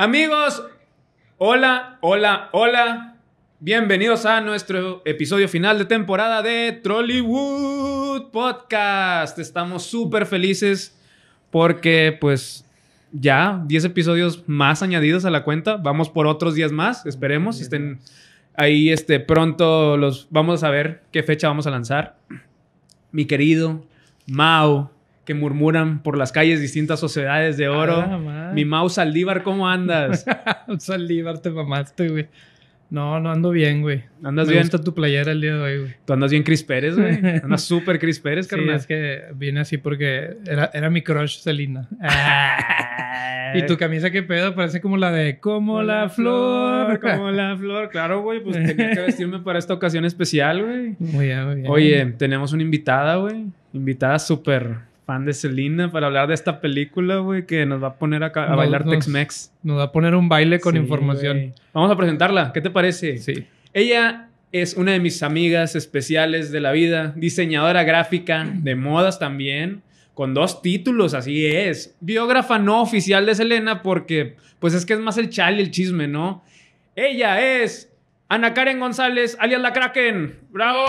Amigos, hola, hola, hola. Bienvenidos a nuestro episodio final de temporada de Trollywood Podcast. Estamos súper felices porque pues ya 10 episodios más añadidos a la cuenta. Vamos por otros 10 más, esperemos. Estén ahí este, pronto los vamos a ver qué fecha vamos a lanzar. Mi querido Mao que murmuran por las calles distintas sociedades de oro. Mi Mau Saldívar, ¿cómo andas? Saldívar, te mamaste, güey. No, no ando bien, güey. ¿Andas bien? tu playera el día de hoy, güey. Tú andas bien Cris Pérez, güey. Andas súper Cris Pérez, carnal. es que viene así porque era, era mi crush Selena. y tu camisa, ¿qué pedo? Parece como la de Como la, flor, Como la flor. Claro, güey. Pues tenía que vestirme para esta ocasión especial, güey. Muy bien, muy bien. Oye, tenemos una invitada, güey. Invitada súper fan de Selena para hablar de esta película, güey, que nos va a poner a, bailar Tex-Mex. Nos va a poner un baile con información. Vamos a presentarla, ¿qué te parece? Sí. Ella es una de mis amigas especiales de la vida, diseñadora gráfica, de modas también, con dos títulos, así es. Biógrafa no oficial de Selena porque pues es que es más el chal y el chisme, ¿no? Ella es Ana Karen González, alias La Kraken. ¡Bravo!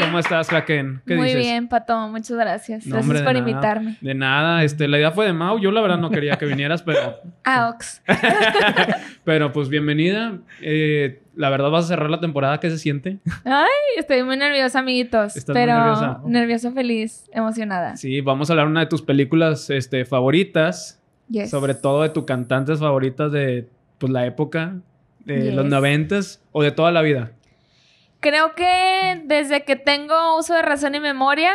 ¿Cómo estás, Kraken? Muy bien, Pato. Muchas gracias. gracias por invitarme. De nada. Este, la idea fue de Mau. Yo la verdad no quería que vinieras, pero... Ox. pero pues bienvenida. Eh, la verdad vas a cerrar la temporada. ¿Qué se siente? Ay, estoy muy nerviosa, amiguitos. ¿Estás pero muy nerviosa? nerviosa, feliz, emocionada. Sí, vamos a hablar de una de tus películas este, favoritas. Sobre todo de tus cantantes favoritas de pues, la época, de los noventas o de toda la vida. Creo que desde que tengo uso de razón y memoria,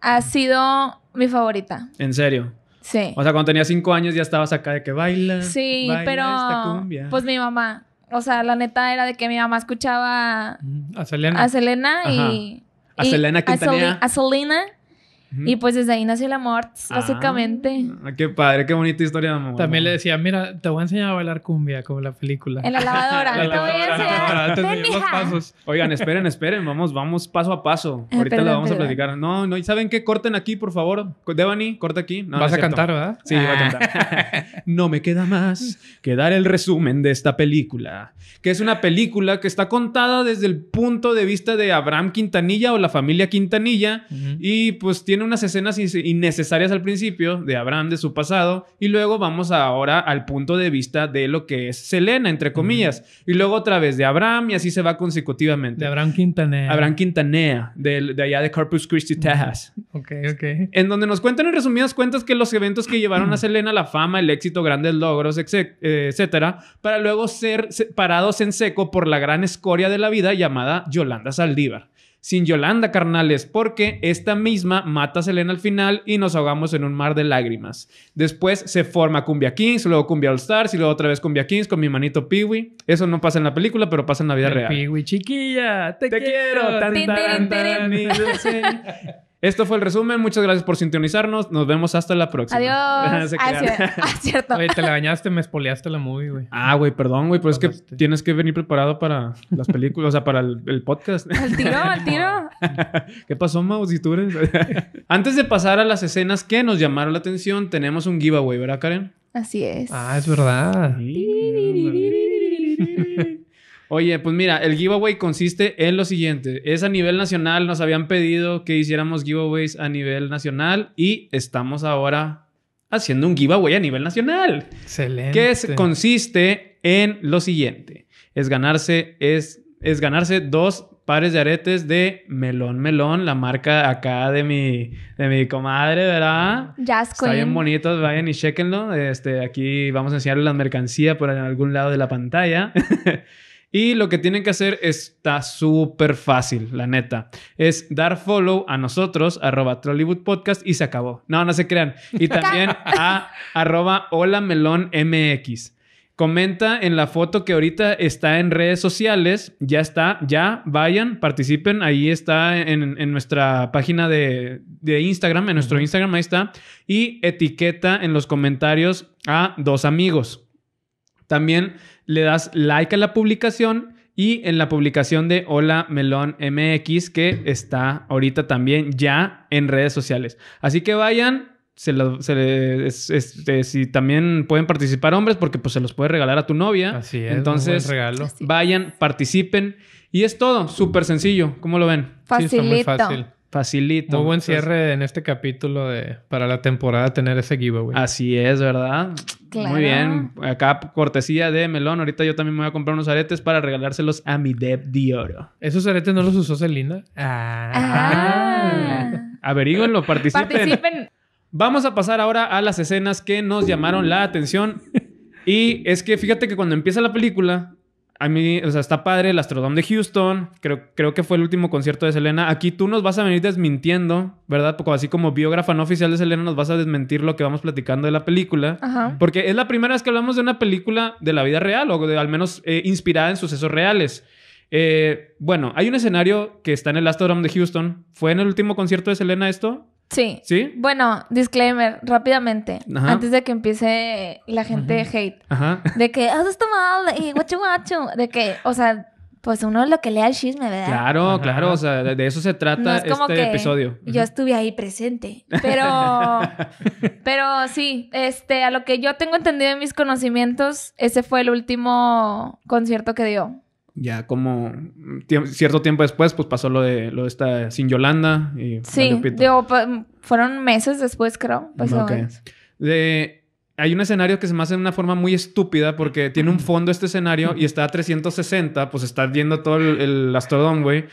ha sido mi favorita. ¿En serio? Sí. O sea, cuando tenía cinco años ya estabas acá de que baila. Sí, pero. Esta cumbia. Pues mi mamá. O sea, la neta era de que mi mamá escuchaba. Mm, a Selena. A Selena y. A Selena Quintanilla. a Selena y pues desde ahí nació el amor, básicamente. Ah, qué padre, qué bonita historia También le decía, mira, te voy a enseñar a bailar cumbia, como la película. En la lavadora, te voy a enseñar. pasos. Oigan, esperen, esperen, vamos, vamos paso a paso. Ah, Ahorita lo vamos a platicar. No, no, ¿saben qué? Corten aquí, por favor. Devani, corta aquí. No, Vas a cantar, ¿verdad? Sí, voy a ah. cantar. no me queda más que dar el resumen de esta película, que es una película que está contada desde el punto de vista de Abraham Quintanilla o la familia Quintanilla y pues tiene unas escenas innecesarias al principio de Abraham, de su pasado, y luego vamos ahora al punto de vista de lo que es Selena, entre comillas, y luego otra vez de Abraham, y así se va consecutivamente. De Abraham Quintanea. Abraham Quintanea, de, allá de Corpus Christi, Texas. Ok, ok. En donde nos cuentan en resumidas cuentas que los eventos que llevaron a Selena la fama, el éxito, grandes logros, eh, etcétera, para luego ser parados en seco por la gran escoria de la vida llamada Yolanda Saldívar sin Yolanda, carnales, porque esta misma mata a Selena al final y nos ahogamos en un mar de lágrimas. Después se forma Cumbia Kings, luego Cumbia All Stars y luego otra vez Cumbia Kings con mi manito Peewee. Eso no pasa en la película, pero pasa en la vida real. Peewee, chiquilla, te, quiero. Esto fue el resumen. Muchas gracias por sintonizarnos. Nos vemos hasta la próxima. Adiós. acierto ah, ah, Oye, te la bañaste, me espoleaste la movie, güey. Ah, güey, perdón, güey, pero pues es que tienes que venir preparado para las películas, o sea, para el, podcast. Al tiro, al tiro. ¿Qué pasó, mouse y tú Antes de pasar a las escenas que nos llamaron la atención, tenemos un giveaway, ¿verdad, Karen? Así es. Ah, es verdad. Oye, pues mira, el giveaway consiste en lo siguiente. Es a nivel nacional, nos habían pedido que hiciéramos giveaways a nivel nacional y estamos ahora haciendo un giveaway a nivel nacional. Excelente. Que consiste en lo siguiente. Es ganarse, es, es ganarse dos pares de aretes de Melón Melón, la marca acá de mi, de mi comadre, ¿verdad? Jazz bien bonitos, vayan y chequenlo. Este, aquí vamos a enseñarles la mercancía por algún lado de la pantalla. Y lo que tienen que hacer está súper fácil, la neta. Es dar follow a nosotros, arroba Podcast, y se acabó. No, no se crean. Y también a arroba Hola Comenta en la foto que ahorita está en redes sociales. Ya está, ya vayan, participen. Ahí está en, nuestra página de, de, Instagram, en nuestro Instagram, ahí está. Y etiqueta en los comentarios a dos amigos. También le das like a la publicación y en la publicación de Hola Melón MX que está ahorita también ya en redes sociales. Así que vayan, se, este, si también pueden participar hombres porque pues se los puede regalar a tu novia. Así es. Entonces, regalo. vayan, participen y es todo, súper sencillo, ¿cómo lo ven? muy fácil. Facilito. Muy buen cierre en este capítulo de para la temporada tener ese giveaway. Así es, ¿verdad? Muy bien. Acá cortesía de melón. Ahorita yo también me voy a comprar unos aretes para regalárselos a mi Deb de oro. ¿Esos aretes no los usó Celina? Ah. ah. Averíguenlo, participen. participen. Vamos a pasar ahora a las escenas que nos llamaron la atención. Y es que fíjate que cuando empieza la película, a mí, o sea, está padre el Astrodome de Houston. Creo, creo que fue el último concierto de Selena. Aquí tú nos vas a venir desmintiendo, ¿verdad? Porque así como biógrafa no oficial de Selena, nos vas a desmentir lo que vamos platicando de la película. Porque es la primera vez que hablamos de una película de la vida real o de al menos eh, inspirada en sucesos reales. Eh, bueno, hay un escenario que está en el Astrodome de Houston. ¿Fue en el último concierto de Selena esto? Sí. ¿Sí? Bueno, disclaimer, rápidamente, antes de que empiece la gente hate. De que, has ah, está mal, y eh, De que, o sea, pues uno lo que lea el chisme, ¿verdad? Claro, claro, o sea, de, eso se trata este episodio. Yo estuve ahí presente, pero pero sí, este a lo que yo tengo entendido en mis conocimientos, ese fue el último concierto que dio ya como mm, cierto tiempo después, pues pasó lo de, lo de esta sin Yolanda. Y sí, mm, fueron meses después, creo. Pasó de, hay un escenario que se me hace de una forma muy estúpida porque tiene un fondo este escenario y está a 360, pues está viendo todo el, el Astrodome, güey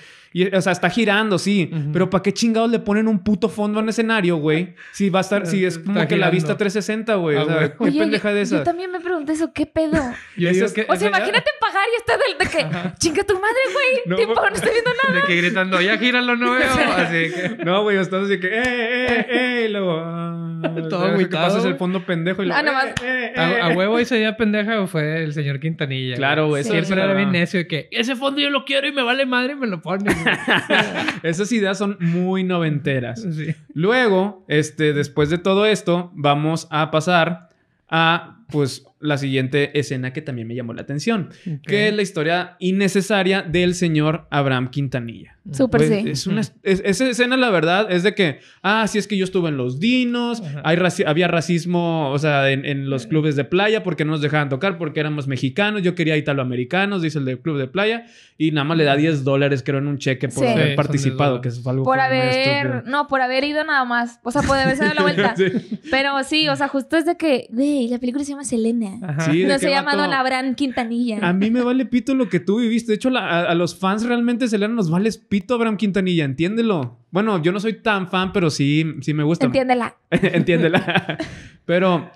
o sea, está girando, sí. Pero ¿para qué chingados le ponen un puto fondo en escenario, güey? Si va a estar, si es como que la vista 360, ah, güey. qué pendeja de esa. Yo también me pregunté eso, ¿qué pedo? o sea, imagínate pagar y estar del de que, chinga tu madre, güey. Tipo, no estoy viendo nada. De que gritando, ya gíralo, no veo. Así que. No, güey, estás así que, eh, eh, eh, y luego. Ah, Todo güey. pasas el fondo pendejo y Ah, nomás. más. Eh, eh, a, eh". huevo y ya pendeja o fue el señor Quintanilla. Claro, güey. Siempre era bien necio de que ese fondo yo lo quiero y me vale madre y me lo ponen. Esas ideas son muy noventeras. Luego, este, después de todo esto, vamos a pasar a pues la siguiente escena que también me llamó la atención, que es la historia innecesaria del señor Abraham Quintanilla. Súper pues, Es mm. una, esa escena, la verdad, es de que, ah, sí es que yo estuve en los dinos, hay había racismo, o sea, en, en, los clubes de playa porque no nos dejaban tocar porque éramos mexicanos, yo quería italoamericanos, dice el del club de playa, y nada más le da 10 dólares, creo, en un cheque por haber participado, que es algo Por haber, no, por haber ido nada más, o sea, por haberse dado la vuelta. Pero sí, o sea, justo es de que, güey, la película se llama Selena, no se llamado la Abraham Quintanilla. A mí me vale pito lo que tú viviste, de hecho, a, a, los fans realmente Selena nos vale pito Abraham Quintanilla, entiéndelo. Bueno, yo no soy tan fan, pero sí, sí me gusta. Entiéndela. entiéndela. pero,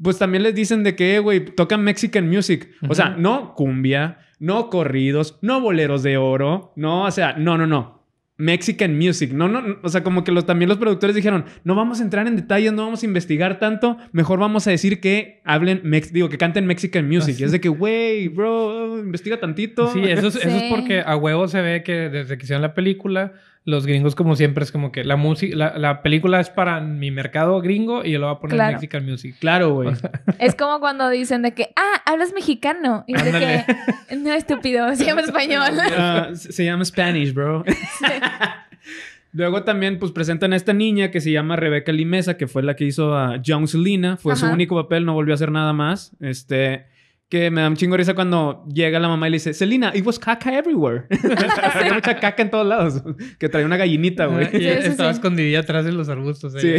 pues también les dicen de que, güey, tocan Mexican music. O sea, no cumbia, no corridos, no boleros de oro, no, o sea, no, no, no Mexican Music. No, no, o sea, como que los, también los productores dijeron, no vamos a entrar en detalles, no vamos a investigar tanto, mejor vamos a decir que hablen, mex, digo, que canten Mexican Music. Y es de que, wey, bro, investiga tantito. Sí, eso es, eso es porque a huevo se ve que desde que hicieron la película los gringos, como siempre, es como que la música, la, película es para mi mercado gringo y yo lo voy a poner en Mexican Music. Claro, güey. Es como cuando dicen de que, ah, hablas mexicano. Y de que, no, estúpido, se llama español. Ah, ah, se llama Spanish, bro. Luego también, pues presentan a esta niña que se llama Rebeca Limesa, que fue la que hizo a Young Selena. Fue su único papel, no volvió a hacer nada más. Este que me da un chingo risa cuando llega la mamá y le dice, Selina it was caca everywhere. Había mucha caca en todos lados. que traía una gallinita, güey. estaba escondida atrás de los arbustos. Sí.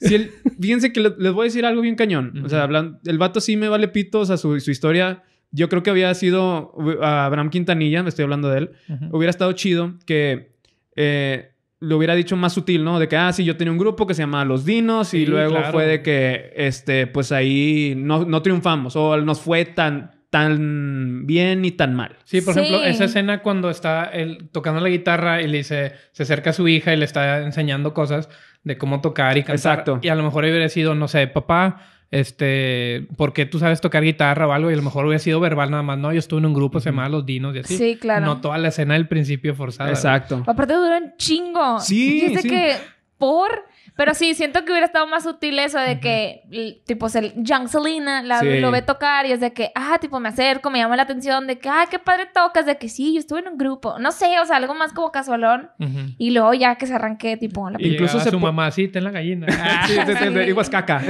fíjense que les voy a decir algo bien cañón. O sea, hablando, el vato sí me vale pito. O sea, su, historia, yo creo que había sido uh, Abraham Quintanilla, me estoy hablando de él. Hubiera estado chido que... Eh, lo hubiera dicho más sutil, ¿no? De que, ah, sí, yo tenía un grupo que se llamaba Los Dinos y luego fue de que, este, pues ahí no, triunfamos o nos fue tan, tan bien y tan mal. Sí, por ejemplo, esa escena cuando está él tocando la guitarra y le dice, se acerca a su hija y le está enseñando cosas de cómo tocar y cantar. Exacto. Y a lo mejor hubiera sido, no sé, papá, este, porque tú sabes tocar guitarra o algo y a lo mejor hubiera sido verbal nada más, ¿no? Yo estuve en un grupo, se llamaba Los Dinos y así. Sí, claro. No toda la escena del principio forzada. Exacto. Aparte duran chingo. Sí, Dice que por... Pero sí, siento que hubiera estado más sutil eso de que, tipo tipo, Young Selena la, lo ve tocar y es de que, ah, tipo, me acerco, me llama la atención, de que, ah, qué padre tocas, de que sí, yo estuve en un grupo. No sé, o sea, algo más como casualón. Y luego ya que se arranqué, tipo, Incluso se su sí, en la gallina. Ah, sí, sí, sí, caca.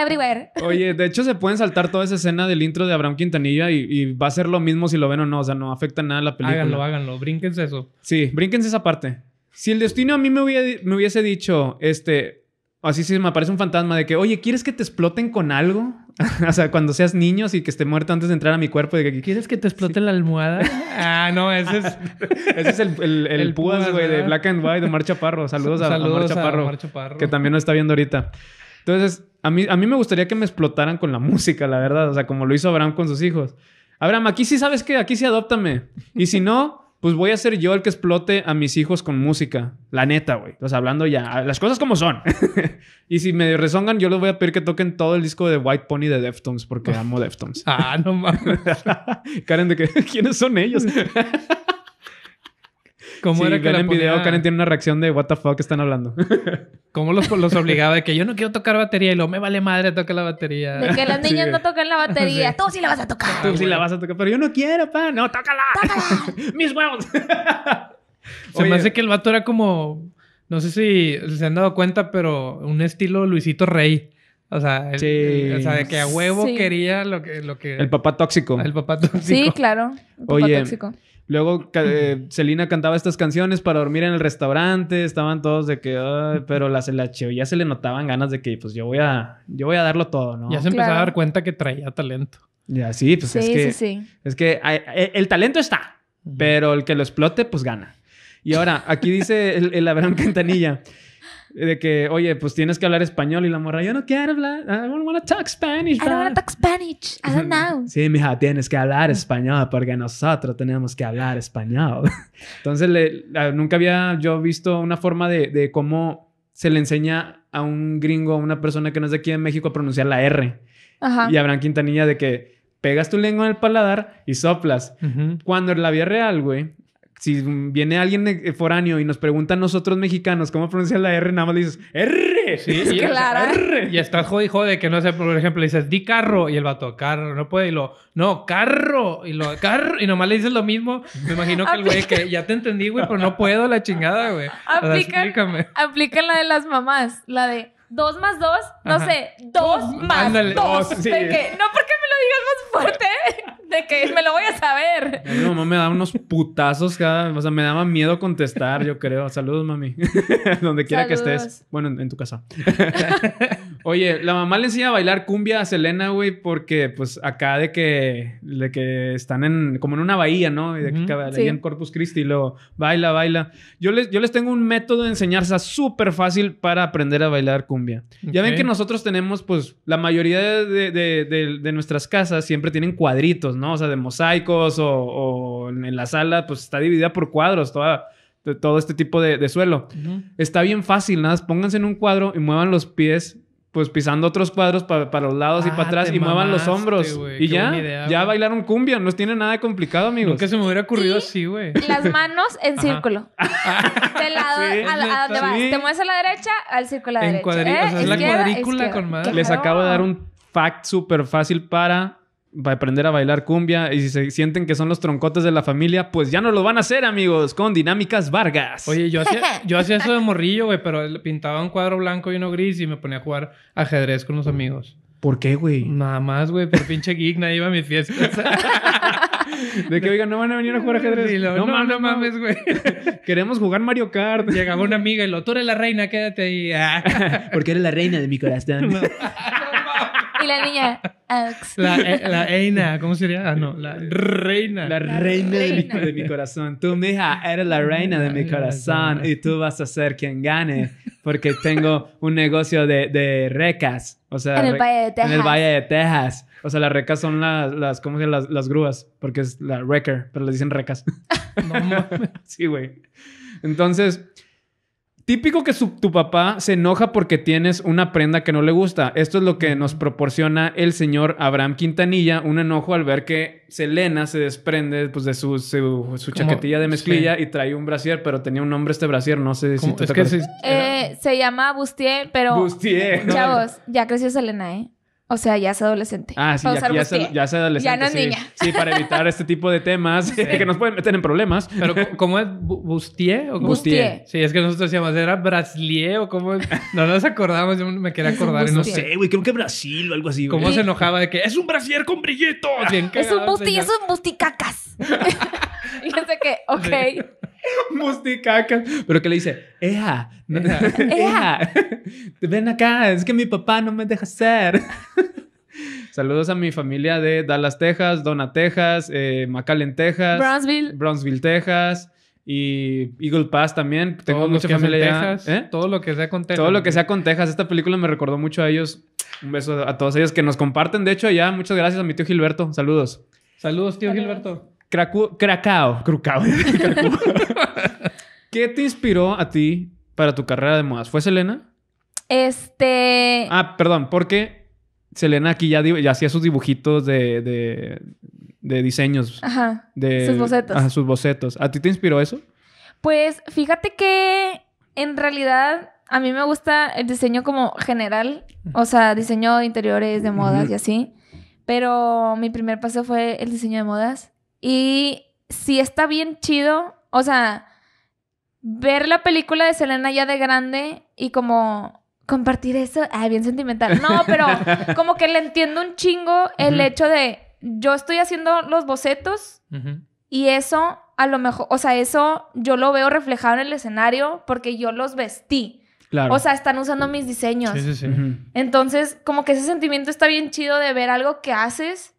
everywhere. Oye, de hecho, se pueden saltar toda esa escena del intro de Abraham Quintanilla y, va a ser lo mismo si lo ven o no. O sea, no afecta nada la película. Háganlo, háganlo. Brínquense eso. Sí, brínquense esa parte. Si el destino a mí me, me hubiese dicho, este, así sí me aparece un fantasma de que, oye, ¿quieres que te exploten con algo? o sea, cuando seas niño y que esté muerto antes de entrar a mi cuerpo, de que ¿quieres que te explote la almohada? ah, no, ese es, ese es el, el, el, güey, de Black and White, de Marcha Parro. Saludos, a, Marcha Parro, a, que también lo está viendo ahorita. Entonces, a mí, a mí me gustaría que me explotaran con la música, la verdad. O sea, como lo hizo Abraham con sus hijos. Abraham, aquí sí sabes que, aquí sí adóptame. Y si no, pues voy a ser yo el que explote a mis hijos con música. La neta, güey. sea, hablando ya, las cosas como son. y si me rezongan, yo les voy a pedir que toquen todo el disco de White Pony de Deftones, porque amo Deftones. ah, no mames. Karen, de que, ¿quiénes son ellos? ¿Cómo era que en video Karen tiene una reacción de what the fuck están hablando? ¿Cómo los, los obligaba de que yo no quiero tocar batería y lo me vale madre toca la batería? De que las niñas no tocan la batería. Tú sí la vas a tocar. Tú sí la vas a tocar, pero yo no quiero, pa. No, tócala. Tócala. Mis huevos. Se me hace que el vato era como no sé si se han dado cuenta, pero un estilo Luisito Rey. O sea, de que a huevo quería lo que, lo que... El papá tóxico. El papá tóxico. Sí, claro. El papá Oye, tóxico. Luego Celina eh, cantaba estas canciones para dormir en el restaurante, estaban todos de que, Ay", pero las la ya se le notaban ganas de que pues yo voy a yo voy a darlo todo, ¿no? Ya se empezaba a dar cuenta que traía talento. Ya sí, pues es que es que eh, el talento está, pero el que lo explote pues gana. Y ahora aquí dice el, el Abraham Cantanilla de que, oye, pues tienes que hablar español y la morra, yo no quiero hablar, I don't want to talk Spanish. I don't want to talk Spanish, I don't know. Sí, mija, tienes que hablar español porque nosotros tenemos que hablar español. Entonces, le, nunca había yo visto una forma de, de, cómo se le enseña a un gringo, a una persona que no es de aquí en México, a pronunciar la R. Ajá. Y Abraham Quintanilla de que pegas tu lengua en el paladar y soplas. Cuando en la vida real, güey, si viene alguien eh, foráneo y nos pregunta a nosotros mexicanos cómo pronunciar la R, nada más le dices R. Sí, y, R. y estás jodido jode que no sé, por ejemplo, dices di carro y el vato carro, no puede, y lo no, carro, y lo carro, y nomás le dices lo mismo. Me imagino que el güey que ya te entendí, güey, pero no puedo la chingada, güey. aplica la de las mamás, la de dos más dos, no sé, dos más dos. Oh, de que, no porque me lo digas más fuerte, de que me lo voy a saber. Mi mamá me daba unos putazos cada, o sea, me daba miedo contestar, yo creo. Saludos, mami. Donde quiera que estés. Bueno, en tu casa. Oye, la mamá le enseña a bailar cumbia a Selena, güey, porque pues acá de que, de que están en, como en una bahía, ¿no? Y de que cada en Corpus Christi y luego baila, baila. Yo les, yo les tengo un método de enseñanza súper fácil para aprender a bailar cumbia. Ya ven que nosotros tenemos, pues, la mayoría de, nuestras casas siempre tienen cuadritos, ¿no? O sea, de mosaicos o, en la sala, pues está dividida por cuadros, toda todo este tipo de, suelo. Está bien fácil, nada, pónganse en un cuadro y muevan los pies pues pisando otros cuadros para los lados y para ah, atrás y muevan los hombros. y ya, ya bailaron cumbia, no tiene nada de complicado, amigos. que se me hubiera ocurrido así, güey. Las manos en círculo. Ah, de lado, a, donde vas. Te mueves a la derecha, al círculo a la derecha. En eh, es la cuadrícula con madre. Les acabo de dar un fact súper fácil para va a aprender a bailar cumbia y si se sienten que son los troncotes de la familia, pues ya no lo van a hacer, amigos, con Dinámicas Vargas. Oye, yo hacía, yo hacía eso de morrillo, güey, pero pintaba un cuadro blanco y uno gris y me ponía a jugar ajedrez con los amigos. ¿Por qué, güey? Nada más, güey, pero pinche geek, iba a mis fiestas. De que, oigan, no van a venir a jugar ajedrez. no, mames, güey. Queremos jugar Mario Kart. Llegaba una amiga y lo, tú eres la reina, quédate ahí. Ah. Porque eres la reina de mi corazón la niña, La, eh, ¿cómo sería? Ah, no, la reina. La, reina, De, mi, mi, corazón. Tú, mija, eres la reina de mi corazón y tú vas a ser quien gane porque tengo un negocio de, de recas. O sea, en el, Valle de Texas. O sea, las recas son las, las ¿cómo se Las, grúas, porque es la wrecker, pero le dicen recas. sí, güey. Entonces, Típico que tu papá se enoja porque tienes una prenda que no le gusta. Esto es lo que nos proporciona el señor Abraham Quintanilla, un enojo al ver que Selena se desprende pues, de su, su, chaquetilla de mezclilla y trae un brasier, pero tenía un nombre este brasier, no sé si te es te que se, eh, se llama Bustier, pero... Bustier. Chavos, ya creció Selena, ¿eh? O sea, ya es adolescente. Ah, sí, ya, ya, adolescente. Ya no es niña. Sí, para evitar este tipo de temas que nos pueden meter en problemas. Pero, ¿cómo es? ¿Bustier? ¿O Bustier. Sí, es que nosotros decíamos, ¿era Braslier o cómo? No nos acordamos, yo me quería acordar. No sé, güey, creo que Brasil o algo así. ¿Cómo se enojaba de que es un brasier con brillitos? es un bustier, es un busticacas. y que, ok. Musticacas. Pero que le dice, Eja, ven acá, es que mi papá no me deja ser. Saludos a mi familia de Dallas, Texas, Donna, Texas, eh, McAllen, Texas, Brownsville, Texas y Eagle Pass también. Tengo mucha familia ¿Eh? Todo lo que sea con Texas. Todo lo que sea con Texas. Esta película me recordó mucho a ellos. Un beso a todos ellos que nos comparten. De hecho, ya, muchas gracias a mi tío Gilberto. Saludos. Saludos, tío Gilberto. Cracao, crucao. ¿Qué te inspiró a ti para tu carrera de modas? ¿Fue Selena? Este. Ah, perdón, porque Selena aquí ya, hacía sus dibujitos de, de, diseños. Ajá. De, sus bocetos. Ajá, sus bocetos. ¿A ti te inspiró eso? Pues fíjate que en realidad a mí me gusta el diseño como general, o sea, diseño de interiores, de modas y así. Pero mi primer paso fue el diseño de modas. Y sí está bien chido, o sea, ver la película de Selena ya de grande y como compartir eso, ay, bien sentimental. No, pero como que le entiendo un chingo el hecho de yo estoy haciendo los bocetos y eso a lo mejor, o sea, eso yo lo veo reflejado en el escenario porque yo los vestí. Claro. O sea, están usando mis diseños. Sí, sí, sí. Entonces, como que ese sentimiento está bien chido de ver algo que haces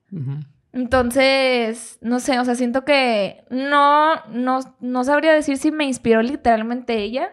entonces, no sé, o sea, siento que no, no, sabría decir si me inspiró literalmente ella,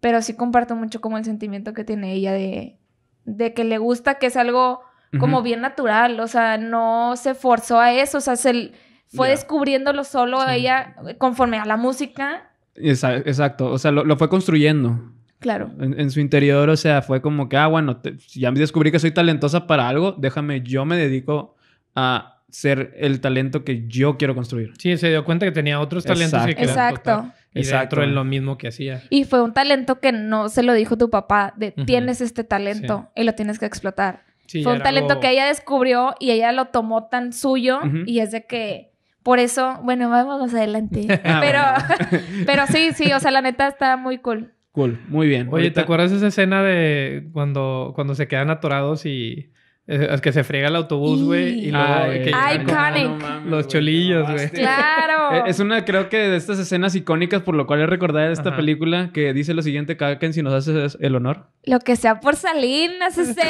pero sí comparto mucho como el sentimiento que tiene ella de, que le gusta, que es algo como bien natural, o sea, no se forzó a eso, o sea, se fue descubriéndolo solo ella eh, conforme a la música. Exacto, o sea, lo, fue construyendo. Claro. En, su interior, o sea, fue como que, ah, bueno, ya me descubrí que soy talentosa para algo, déjame, yo me dedico a ser el talento que yo quiero construir. Sí, se dio cuenta que tenía otros talentos Exacto. Exacto. en lo mismo que hacía. Y fue un talento que no se lo dijo tu papá, de tienes este talento y lo tienes que explotar. fue un talento que ella descubrió y ella lo tomó tan suyo y es de que por eso, bueno, vamos adelante. Ah, pero pero sí, sí, o sea, la neta está muy cool. Cool, muy bien. Oye, ¿te acuerdas esa escena de cuando cuando se quedan atorados y es que se friega el autobús, güey. Y... luego. los cholillos, güey. Claro. Es una, creo que de estas escenas icónicas, por lo cual es recordar esta película que dice lo siguiente: quien si nos haces el honor. Lo que sea por Salinas, ese.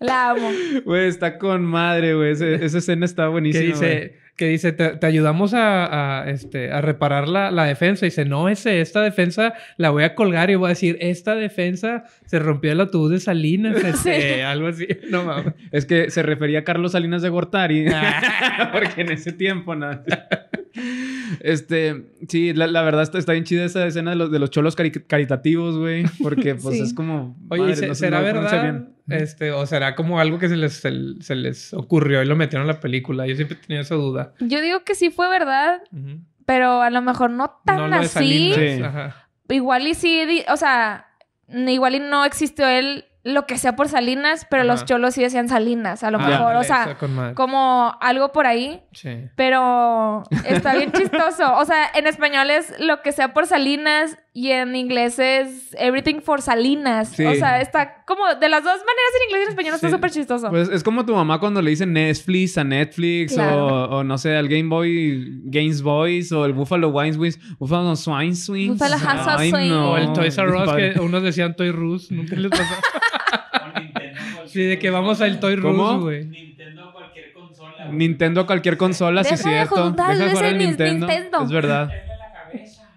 La amo. Güey, está con madre, güey. Esa escena está buenísima. Que dice, dice te, ayudamos a, este, a reparar la, defensa. Y dice, no, ese, esta defensa la voy a colgar y voy a decir, esta defensa se rompió el autobús de Salinas. Este, algo así. No mames. Es que se refería a Carlos Salinas de Gortari. Ah. Porque en ese tiempo, nada este, sí, la, verdad está, está, bien chida esa escena de los, de los cholos caritativos, güey. Porque pues es como... Oye, ¿será verdad? este, o será como algo que se les, se, les ocurrió y lo metieron en la película. Yo siempre tenía esa duda. Yo digo que sí fue verdad, pero a lo mejor no tan así. Igual y sí, o sea, igual y no existió él lo que sea por Salinas, pero los cholos sí decían Salinas, a lo ah, mejor, o sea, como algo por ahí, sí. pero está bien chistoso. O sea, en español es lo que sea por Salinas y en inglés es everything for Salinas. O sea, está como de las dos maneras en inglés y en español está súper chistoso. Pues es como tu mamá cuando le dice Netflix a Netflix o, no sé, al Game Boy, Games Boys o el Buffalo Wine Swings, Buffalo Swine Swings. Buffalo O el Toys R Us, que unos decían Toy Rus, nunca les pasó. Sí, de que vamos al Toy Rush, güey. Nintendo a cualquier consola. Nintendo a cualquier consola, sí, cierto. Deja Nintendo. Es verdad.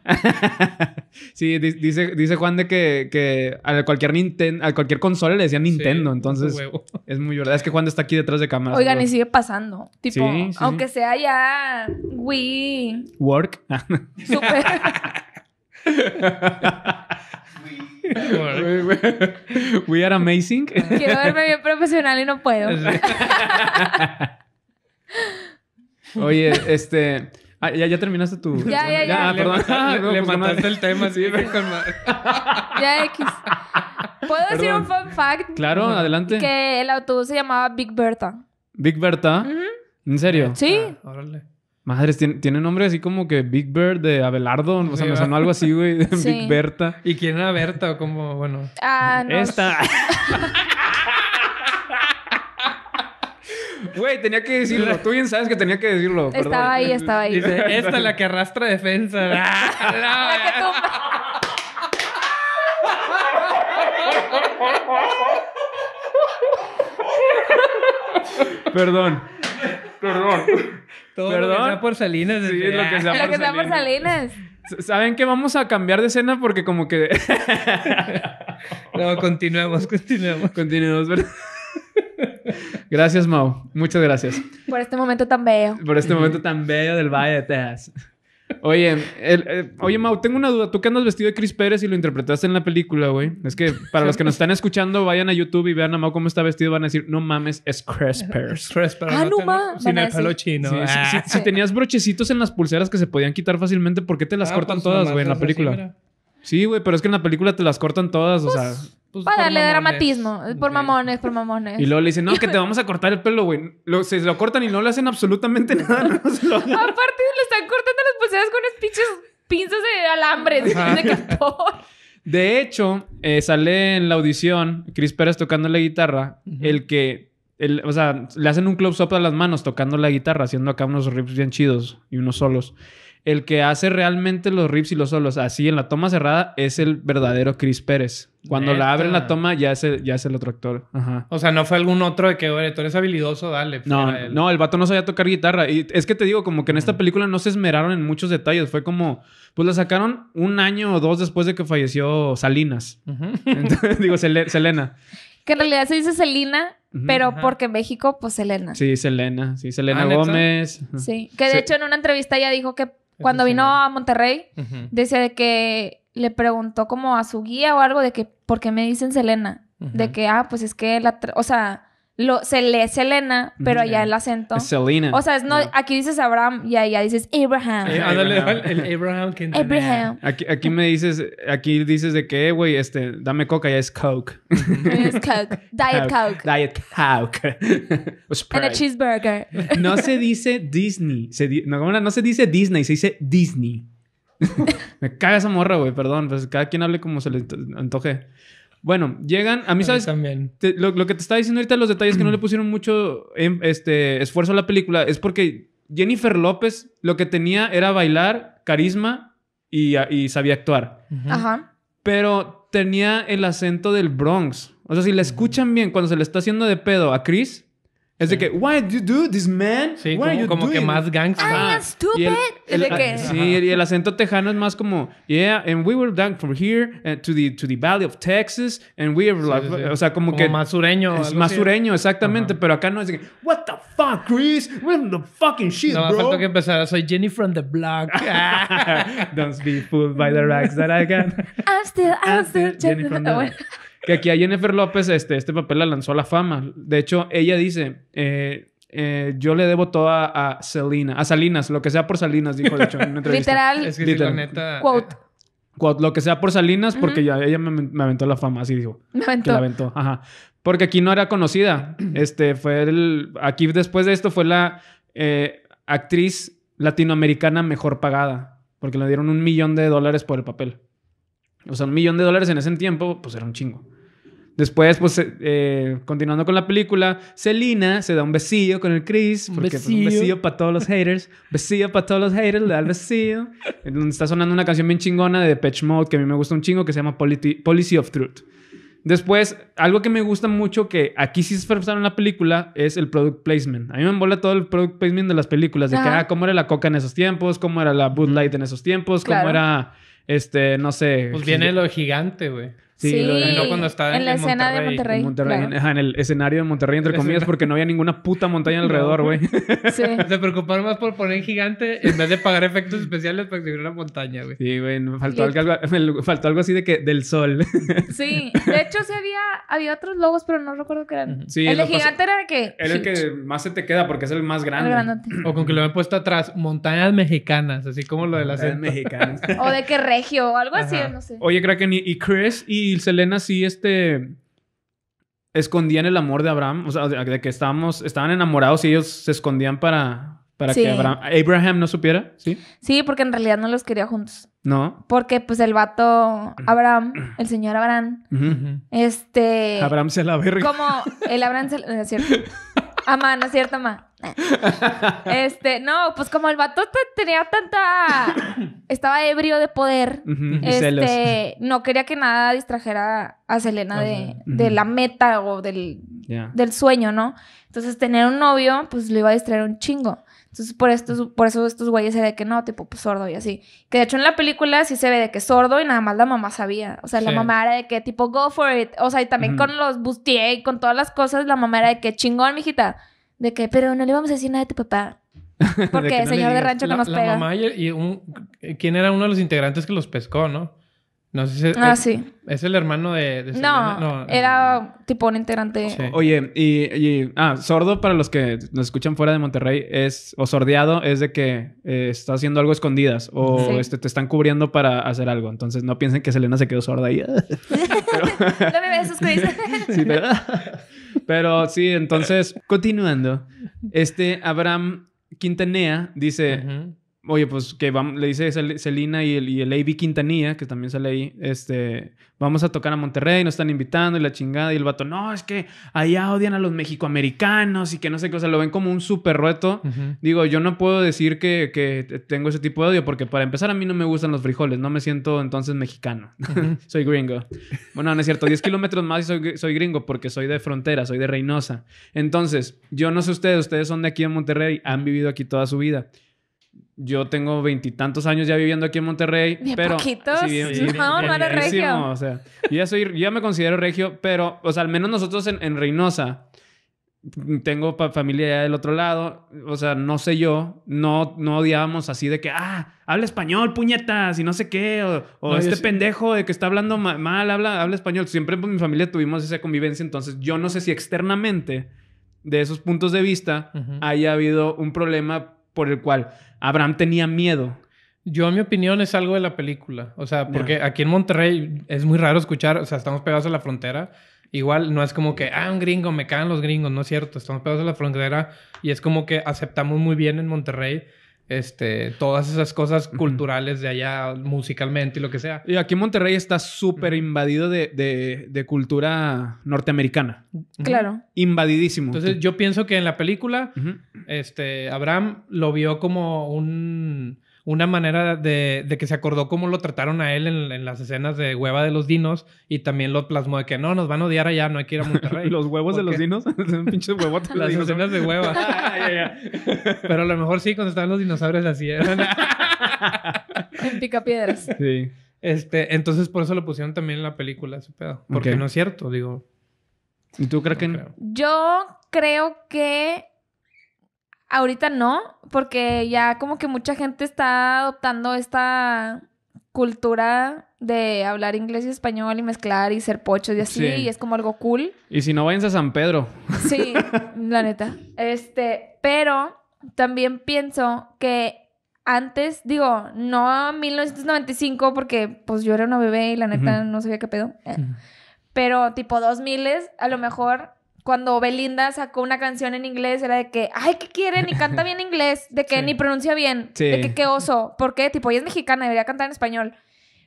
sí, dice, dice Juan de que, que a, cualquier Nintendo, a cualquier consola le decían Nintendo, entonces es muy verdad. Es que Juan está aquí detrás de cámara. Oigan, y sigue pasando. Tipo, aunque sea ya Wii. Work. Super. We, are amazing. Quiero verme bien profesional y no puedo. Oye, este. Ah, ya, terminaste tu. Ya, ya, ya. ya ah, perdón. Le, ah, pues mandaste el tema, así, Ya, X. ¿Puedo decir un fun fact? Claro, adelante. Que el autobús se llamaba Big Bertha. ¿Big Bertha? ¿En serio? Sí. órale. Madres, tiene, nombre así como que Big Bird de Abelardo. O sea, me sonó algo así, güey. De Big Berta. ¿Y quién era Berta o cómo? Bueno. Ah, no. Esta. Güey, tenía que decirlo. Tú bien sabes que tenía que decirlo. Estaba ahí, estaba ahí. Dice, esta la que arrastra defensa. Perdón. Perdón. Todo ¿Perdón? lo que por Salinas. lo que sea por, Salinas. ¿Saben que vamos a cambiar de escena? Porque como que... no, continuemos, continuemos. Continuemos, ¿verdad? Gracias, Mau. Muchas gracias. Por este momento tan bello. Por este momento tan bello del Valle de Texas. Oye, eh, oye, Mau, tengo una duda. Tú que andas vestido de Chris Pérez y lo interpretaste en la película, güey. Es que para los que nos están escuchando, vayan a YouTube y vean a Mau cómo está vestido. Van a decir, no mames, es Chris Pérez. Ah, no, mames Sin el pelo chino. si, tenías brochecitos en las pulseras que se podían quitar fácilmente, ¿por qué te las ah, cortan pues, todas, güey, en la película? sí, güey, pero es que en la película te las cortan todas, o pues, sea. Pues, para darle dramatismo. Eh, por mamones, por mamones. Y luego le dicen, no, que te vamos a cortar el pelo, güey. se lo cortan y no le hacen absolutamente nada. Aparte, le están cortando las pulseras con unas pinzas de alambres. De, de hecho, eh, sale en la audición Chris Pérez tocando la guitarra, el que. o sea, le hacen un close-up a las manos tocando la guitarra, haciendo acá unos riffs bien chidos y unos solos el que hace realmente los rips y los solos así en la toma cerrada es el verdadero Chris Pérez. Cuando la abren la toma ya es, el, ya el otro actor. O sea, no fue algún otro de que, oye, tú eres habilidoso, dale. No, el... no, el vato no sabía tocar guitarra. Y es que te digo, como que en esta película no se esmeraron en muchos detalles. Fue como, pues la sacaron un año o dos después de que falleció Salinas. digo, Selena. Que en realidad se dice Selena, pero porque en México, pues Selena. Sí, Selena. Sí, ah, Selena Gómez. Sí. Que de hecho en una entrevista ya dijo que cuando vino a Monterrey, decía de que le preguntó como a su guía o algo de que, ¿por qué me dicen Selena? De que, ah, pues es que la, o sea, lo, se lee Selena, pero allá el acento. Es Selena. O sea, no, aquí dices Abraham y allá dices Abraham. Eh, ándale, el Abraham que Abraham. Aquí, aquí, me dices, aquí dices de qué, güey, este, dame coca, ya es Coke. es Coke. Diet Coke. Diet Coke. And a cheeseburger. no se dice Disney. Se no, se dice Disney, se dice Disney. me caga esa morra, güey, perdón. Pues cada quien hable como se le antoje. Bueno, llegan. A mí, ¿sabes? lo, que te estaba diciendo ahorita, los detalles que no le pusieron mucho em, este, esfuerzo a la película, es porque Jennifer López lo que tenía era bailar, carisma y, sabía actuar. Ajá. Pero tenía el acento del Bronx. O sea, si la escuchan bien cuando se le está haciendo de pedo a Chris, es de que, why did you do this, man? Sí, Why como, you como que más gangsta. Ah, stupid. ¿De que ah, Sí, y el acento tejano es más como, yeah, and we were down from here eh, to the to the Valley of Texas, and we were like, o sea, como, que más sureño, es más sureño, exactamente. Pero acá no es de que, what the fuck, Chris, what the fucking shit, no, bro. No, falta que empezar Soy Jenny from the block. Don't be fooled by the rags that I got. I'm still, I'm, I'm ah, still, Jenny from the que aquí a Jennifer López este, este papel la lanzó a la fama. De hecho, ella dice, eh, eh, yo le debo toda a a Salinas, lo que sea por Salinas, dijo de hecho en una entrevista. Literal. Eh, Quote. Quote, lo que sea por Salinas, porque ya ella me, aventó la fama, así dijo. Me aventó. ajá. Porque aquí no era conocida. Este, fue el... Aquí después de esto fue la actriz latinoamericana mejor pagada. Porque le dieron un millón de dólares por el papel. O sea, un millón de dólares en ese tiempo, pues era un chingo. Después, pues, eh, eh, continuando con la película, Selina se da un besillo con el Chris, porque pues, un besillo para todos los haters. besillo para todos los haters, le da el besillo. está sonando una canción bien chingona de Depeche Mode, que a mí me gusta un chingo, que se llama Policy of Truth. Después, algo que me gusta mucho, que aquí sí se esforzaron en la película, es el product placement. A mí me embola todo el product placement de las películas, de que, ah, cómo era la coca en esos tiempos, cómo era la Bud Light en esos tiempos, cómo era, este, no sé. Pues viene lo gigante, güey. Sí, no cuando estaba en, la escena de Monterrey. En, el escenario de Monterrey, entre comillas, porque no había ninguna puta montaña alrededor, güey. sí. Se preocuparon más por poner gigante en vez de pagar efectos especiales para hubiera una montaña, güey. Sí, güey, faltó, algo, faltó algo así de que del sol. sí, de hecho sí había, había otros logos, pero no recuerdo qué eran. Sí, el gigante era el que... Era el que más se te queda porque es el más grande. o con que lo habían puesto atrás, montañas mexicanas, así como lo de las... mexicanas. o de que regio, o algo así, no sé. Oye, creo ni ¿y Chris y ¿Y Selena sí, este, escondían el amor de Abraham, o sea, de que estábamos, estaban enamorados y ellos se escondían para, para que Abraham, no supiera, ¿sí? Sí, porque en realidad no los quería juntos. No. Porque pues el vato mm. Abraham, el señor Abraham, este... Abraham se la verga. Como el Abraham se la... No es cierto. no es cierto, Este, no, pues como el vato tenía tanta. Estaba ebrio de poder. este, no quería que nada distrajera a Selena de, de, la meta o del, del sueño, ¿no? Entonces, tener un novio, pues le iba a distraer un chingo. Entonces, por, esto... por eso estos güeyes Era de que no, tipo, pues sordo y así. Que de hecho en la película sí se ve de que sordo y nada más la mamá sabía. O sea, la mamá era de que tipo, go for it. O sea, y también con los bustier y con todas las cosas, la mamá era de que chingón, mijita. Mi de que, pero no le vamos a decir nada a tu papá. Porque el señor de rancho que nos la Mamá y, un, quién era uno de los integrantes que los pescó, ¿no? No sé si es, ah, el hermano de... no, era tipo un integrante... Oye, y, Ah, sordo para los que nos escuchan fuera de Monterrey es... O sordeado es de que eh, está haciendo algo escondidas o este, te están cubriendo para hacer algo. Entonces no piensen que Selena se quedó sorda ahí. no me ves, Sí, ¿verdad? Pero sí, entonces, continuando. Este Abraham Quintanea dice: oye, pues que vamos, le dice Celina y el, el AB Quintanilla, que también sale ahí, este, vamos a tocar a Monterrey, nos están invitando y la chingada. Y el vato, no, es que allá odian a los mexicoamericanos y que no sé qué, o sea, lo ven como un súper reto. Digo, yo no puedo decir que, tengo ese tipo de odio, porque para empezar a mí no me gustan los frijoles, no me siento entonces mexicano, soy gringo. Bueno, no es cierto, 10 kilómetros más y soy, soy gringo porque soy de frontera, soy de Reynosa. Entonces, yo no sé ustedes, ustedes son de aquí en Monterrey, han vivido aquí toda su vida yo tengo veintitantos años ya viviendo aquí en Monterrey, pero poquitos. Sí, no, no regio. O sea, yo ya me considero regio, pero, o sea, al menos nosotros en, Reynosa tengo familia ya del otro lado, o sea, no sé yo, no, no odiábamos así de que, ah, habla español, puñetas, y no sé qué, o, este pendejo de que está hablando mal, habla, habla español. Siempre en mi familia tuvimos esa convivencia, entonces yo no sé si externamente, de esos puntos de vista, haya habido un problema por el cual Abraham tenía miedo. Yo, a mi opinión, es algo de la película. O sea, porque aquí en Monterrey es muy raro escuchar, o sea, estamos pegados a la frontera. Igual no es como que, ah, un gringo, me cagan los gringos, no es cierto, estamos pegados a la frontera y es como que aceptamos muy bien en Monterrey este, todas esas cosas culturales de allá, musicalmente y lo que sea. Y aquí en Monterrey está súper invadido de, cultura norteamericana. Claro. Invadidísimo. Entonces, yo pienso que en la película, este, Abraham lo vio como un una manera de, que se acordó cómo lo trataron a él en, las escenas de hueva de los dinos y también lo plasmó de que no, nos van a odiar allá, no hay que ir a Monterrey. ¿Los huevos de los dinos? las escenas de hueva. Ah, Pero a lo mejor sí, cuando estaban los dinosaurios así eran. ¿eh? en picapiedras. Sí. Este, entonces por eso lo pusieron también en la película ese pedo. Porque no es cierto, digo. ¿Y tú, que No Yo creo que Ahorita no, porque ya como que mucha gente está adoptando esta cultura de hablar inglés y español y mezclar y ser pocho y así, y es como algo cool. Y si no, vayas a San Pedro. Sí, la neta. Este, pero también pienso que antes, digo, no a 1995 porque pues yo era una bebé y la neta no sabía qué pedo, eh, pero tipo 2000 a lo mejor cuando Belinda sacó una canción en inglés, era de que, ay, ¿qué quiere? Ni canta bien inglés, de que ni pronuncia bien, de que qué oso, ¿por qué? Tipo, ella es mexicana, debería cantar en español.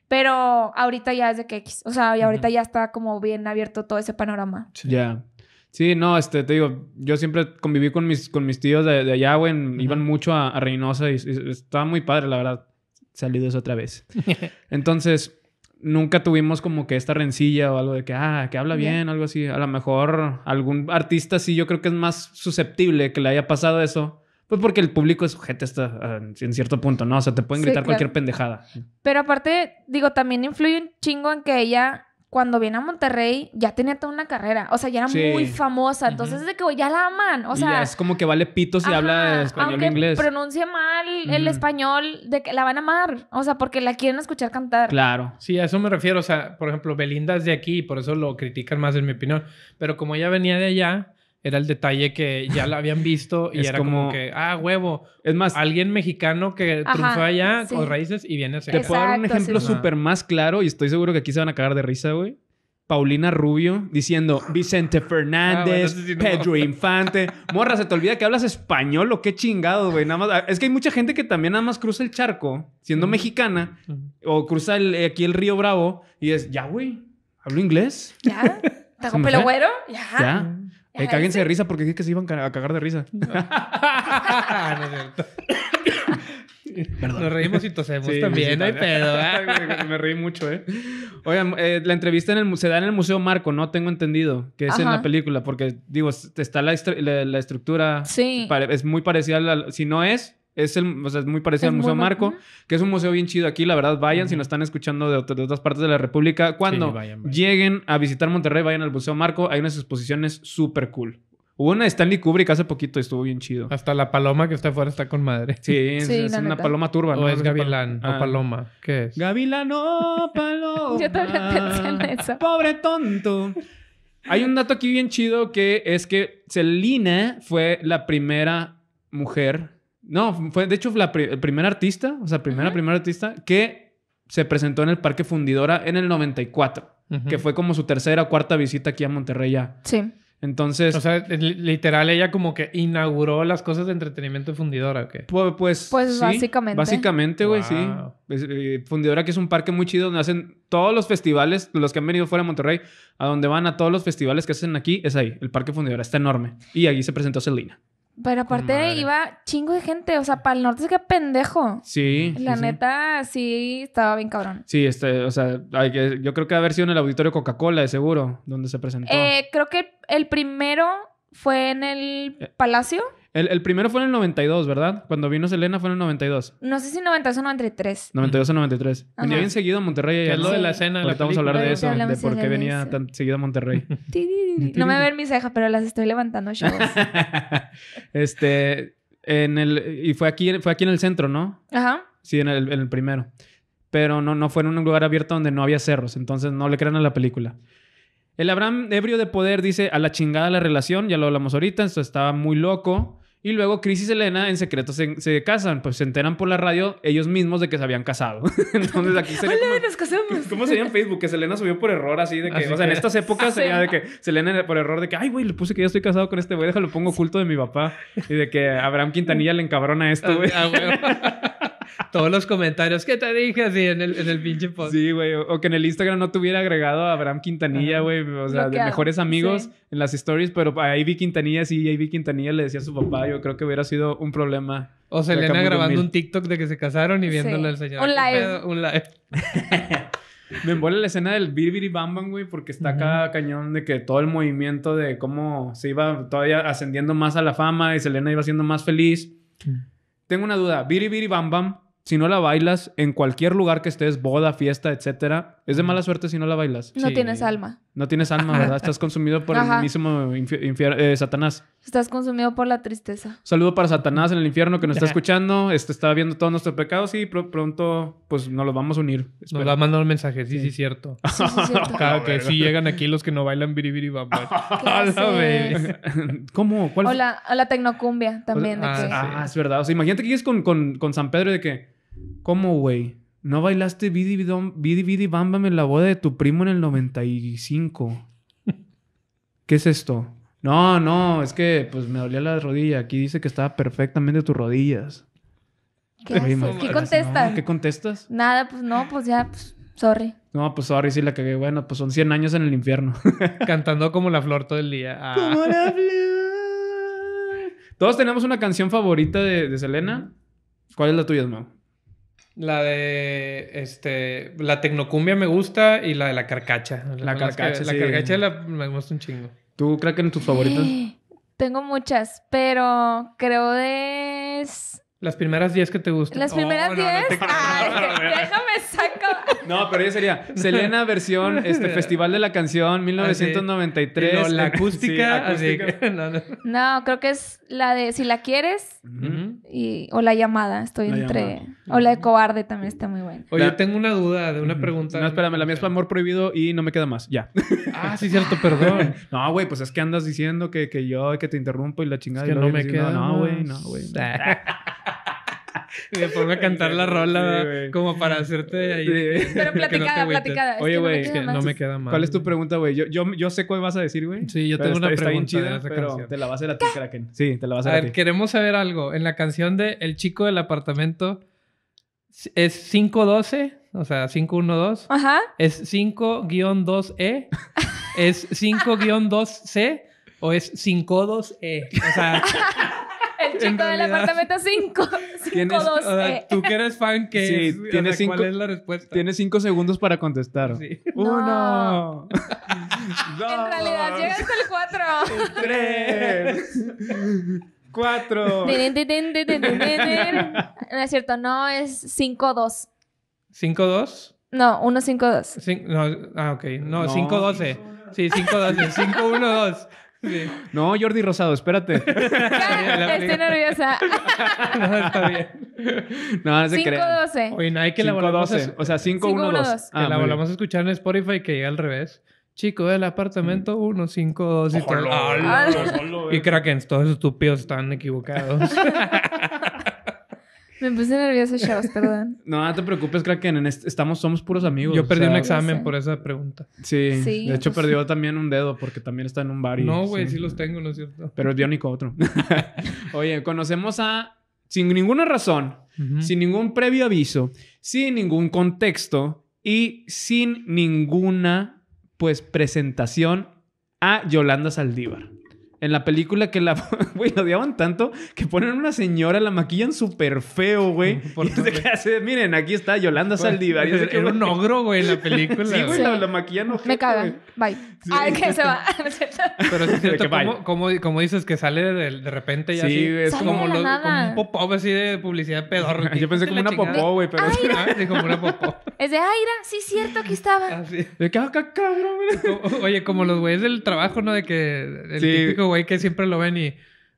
Pero ahorita ya es de que X, o sea, y ahorita ya está como bien abierto todo ese panorama. Ya. Sí, no, este, te digo, yo siempre conviví con mis, con mis tíos de, allá, güey, iban mucho a, Reynosa y, estaba muy padre, la verdad. Saludos otra vez. Entonces, nunca tuvimos como que esta rencilla o algo de que, ah, que habla bien, algo así. A lo mejor algún artista sí, yo creo que es más susceptible que le haya pasado eso. Pues porque el público es sujeto hasta ah, en cierto punto, ¿no? O sea, te pueden gritar cualquier pendejada. Pero aparte, digo, también influye un chingo en que ella cuando viene a Monterrey ya tenía toda una carrera. O sea, ya era muy famosa. Entonces, es de que ya la aman. O sea. es como que vale pito si habla español e inglés. pronuncia mal el español, de que la van a amar. O sea, porque la quieren escuchar cantar. Claro. Sí, a eso me refiero. O sea, por ejemplo, Belinda es de aquí y por eso lo critican más, en mi opinión. Pero como ella venía de allá, era el detalle que ya lo habían visto y era como, que, ah, huevo. Es más, alguien mexicano que triunfó allá con raíces y viene así. Te puedo dar un ejemplo súper más claro y estoy seguro que aquí se van a cagar de risa, güey. Paulina Rubio diciendo Vicente Fernández, ah, Pedro Infante. Morra, se te olvida que hablas español o qué chingado, güey. Nada más. Ah, es que hay mucha gente que también nada más cruza el charco, siendo mexicana, o cruza eh, aquí el río Bravo y es, ya, güey, hablo inglés. Ya, taco pelo güero, ya. ¿Ya? Eh, de risa porque dije que se iban a cagar de risa. No, es cierto. Nos reímos y tosemos también, Pero hay pedo. ¿eh? Me reí mucho, ¿eh? Oigan, eh, la entrevista se da en el Museo Marco, ¿no? Tengo entendido que es en la película, porque, digo, está la, la estructura. Sí. Es muy parecida, a la, si no es, es, el, muy parecido al Museo Marco, que es un museo bien chido aquí. La verdad, vayan si nos están escuchando de, otras partes de la República. Cuando lleguen a visitar Monterrey, vayan al Museo Marco. Hay unas exposiciones súper cool. Hubo una de Stanley Kubrick hace poquito estuvo bien chido. Hasta la paloma que está afuera está con madre. Sí, es, una paloma turba. ¿no? O es gavilán o ah. paloma. ¿Qué es? Gavilán o oh, paloma. Yo también pensé eso. Pobre tonto. Hay un dato aquí bien chido que es que Selina fue la primera mujer no, fue de hecho la primera el primer artista, o sea, primera, primera artista que se presentó en el Parque Fundidora en el 94, que fue como su tercera o cuarta visita aquí a Monterrey ya. Sí. Entonces. O sea, literal, ella como que inauguró las cosas de entretenimiento en fundidora, ¿o qué? Pues, pues. básicamente. Básicamente, güey, sí. Eh, fundidora, que es un parque muy chido donde hacen todos los festivales, los que han venido fuera de Monterrey, a donde van a todos los festivales que hacen aquí, es ahí. El Parque Fundidora está enorme. Y allí se presentó Selena. Pero aparte iba chingo de gente, o sea, para el norte es que pendejo. Sí. La neta, sí. estaba bien cabrón. Sí, este, o sea, hay que, yo creo que haber sido en el auditorio Coca-Cola, de seguro, donde se presentó. Eh, creo que el primero fue en el eh. Palacio. El, primero fue en el 92, ¿verdad? Cuando vino Selena fue en el 92. No sé si en 92 o 93. 92 o 93. Venía pues bien seguido a Monterrey. Es lo de la escena. Le vamos a hablar de eso, de por qué venía tan seguido a Monterrey. no me ven mis cejas, pero las estoy levantando yo. este, en el, y fue aquí, fue aquí en el centro, ¿no? Ajá. Sí, en el, primero. Pero no, no fue en un lugar abierto donde no había cerros, entonces no le crean a la película. El Abraham ebrio de poder dice, a la chingada la relación, ya lo hablamos ahorita, esto estaba muy loco. Y luego Cris y Selena en secreto se, casan, pues se enteran por la radio ellos mismos de que se habían casado. Entonces aquí se ¿Cómo sería en Facebook? Que Selena subió por error así de que, o sea, en estas épocas sería de que Selena por error de que, ay, güey, le puse que ya estoy casado con este güey, déjalo pongo oculto de mi papá. Y de que Abraham Quintanilla le encabrona esto, ah, güey. Ah, todos los comentarios que te dije así en el, pinche post. Sí, güey. O, que en el Instagram no tuviera agregado a Abraham Quintanilla, güey. O sea, de mejores amigos en las stories, pero a vi Quintanilla, sí, vi Quintanilla le decía a su papá, yo creo que hubiera sido un problema. O Selena grabando un TikTok de que se casaron y viéndolo al señor. Un live. Un live. Me envuelve la escena del Birbiri Bam Bam, güey, porque está acá cañón de que todo el movimiento de cómo se iba todavía ascendiendo más a la fama y Selena iba siendo más feliz. Mm. Tengo una duda. Biribiri Bam Bam si no la bailas en cualquier lugar que estés, boda, fiesta, etcétera, es de mala suerte si no la bailas. No tienes alma. No tienes alma, ¿verdad? Estás consumido por el mismo eh, Satanás. Estás consumido por la tristeza. saludo para Satanás en el infierno que nos está escuchando, este, está viendo todos nuestros pecados y pronto pues nos los vamos a unir. Nos va a mandar un mensaje, sí, sí, cierto. claro ah, que sí llegan aquí los que no bailan biribiri Hola, ¿Cómo? ¿Cuál? O la, la tecnocumbia también. Ah, ah, es verdad. O sea, imagínate que es con, con San Pedro de que ¿Cómo, güey? ¿No bailaste Bidi Bidi Bamba en la boda de tu primo en el 95? ¿Qué es esto? No, no, es que pues me dolía la rodilla. Aquí dice que estaba perfectamente tus rodillas. ¿Qué, contestas? ¿Qué contestas? Nada, pues no, pues ya, pues, sorry. No, pues sorry, sí la cagué. Bueno, pues son 100 años en el infierno. Cantando como la flor todo el día. Ah. la flor. Todos tenemos una canción favorita de, Selena. ¿Cuál es la tuya, Mau? La de este la tecnocumbia me gusta y la de la carcacha. La, carcacha, La carcacha me gusta un chingo. ¿Tú crees que eran tus favoritas? Tengo muchas, pero creo de las primeras 10 que te gustan. Las oh, primeras 10. déjame saco. No, pero ella sería Selena versión este Festival de la Canción 1993. la acústica. no, creo que es la de Si la quieres o La llamada. Estoy entre. O la de Cobarde también está muy buena. Oye, tengo una duda de una pregunta. No, espérame, la mía es Amor Prohibido y no me queda más. Ya. Ah, sí, cierto, perdón. no, güey, pues es que andas diciendo que, yo, que te interrumpo y la chingada. no me queda. No, güey, no, güey. y me pongo a cantar la rola como para hacerte ahí. Pero platicada, platicada. Oye, güey, no, me, queda mal. ¿Cuál es tu pregunta, güey? Yo, sé cuál vas a decir, güey. Sí, yo tengo una pregunta. te la vas a hacer a ti, Kraken. Sí, te la vas a hacer a, a ver, queremos saber algo. En la canción de El chico del apartamento es 512, o sea, 512. Ajá. Es 5-2E. ¿Es 5-2C o es 5 2 e O sea, El chico del apartamento 5. 5 12 Tú que eres fan, que tienes ¿cuál es la respuesta? Tienes 5 segundos para contestar. Sí. Uno. Dos, en realidad, llegaste al 4. Tres. Cuatro. no es cierto, no, es 5-2. ¿5-2? No, 1-5-2. No, ah, ok. No, 5-12. Sí, 5-12. 5-1-2. Sí. No, Jordi Rosado, espérate. Ya, estoy nerviosa. no, está bien. No, no se 5-12. Oye, hay que la volvamos O sea, 5-1-2. que ah, la volvamos a escuchar en Spotify que llega al revés. Chico del apartamento 152 y Kraken, ah. Y Krakens, todos estúpidos están equivocados. Me puse nerviosa, chavos, perdón. No, no te preocupes, creo estamos, somos puros amigos. Yo perdí un examen por esa pregunta. Sí. sí de hecho, pues perdió también un dedo porque también está en un bar. no, güey, sí. los tengo, ¿no es cierto? Pero es biónico otro. Oye, conocemos a... Sin ninguna razón, sin ningún previo aviso, sin ningún contexto y sin ninguna, pues, presentación a Yolanda Saldívar. En la película que la, güey, la odiaban tanto que ponen a una señora, la maquillan súper feo, güey. Por hace, miren, aquí está Yolanda pues, Saldívar. Era, un ogro, güey, en la película. sí, güey, La, maquillan Me cagan. Bye. Ay, que se va. Pero es cierto, como, como, dices, que sale de, repente y sí, es como, los, como un pop así de publicidad pedorro. Yo pensé como una popó, güey, pero... Sí, como ah, una popó. Es de Aira, sí, cierto, aquí estaba. Ah, de que, ah, cabrón. Oye, como los güeyes del trabajo, ¿no? De que el típico güey que siempre lo ven y.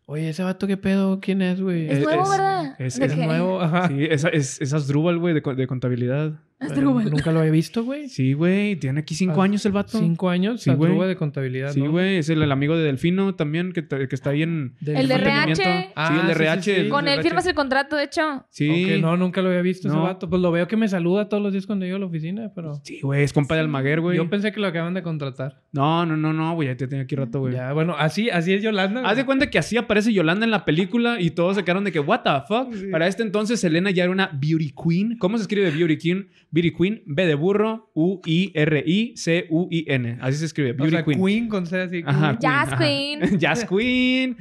Oye, ese vato, ¿qué pedo? ¿Quién es, güey? Es, nuevo, ¿verdad? Es, nuevo, ajá. Sí, esa, es, Asdrúbal, güey, de, de contabilidad. Este nunca lo había visto, güey. Sí, güey. Tiene aquí cinco ah, años el vato. Cinco años. Sí, güey. de contabilidad. Sí, güey. Es el, amigo de Delfino también que, está ahí en. El de RH. Ah, sí, el de RH. Con él firmas el contrato, de hecho. Sí. no, nunca lo había visto ese vato. Pues lo veo que me saluda todos los días cuando llego a la oficina, pero. Sí, güey. Es compa de Almaguer, güey. Yo pensé que lo acaban de contratar. No, no, no, no, güey. Ya te tenía aquí rato, güey. Ya, bueno, así, así es Yolanda. Haz de cuenta que así aparece Yolanda en la película y todos se quedaron de que, what the fuck. Para este entonces, Elena ya era una beauty queen. ¿Cómo se escribe beauty queen? Beauty Queen, B de burro, U-I-R-I-C-U-I-N. Así se escribe, Beauty o Queen. con C así. Queen. Jazz Queen. Jazz Queen.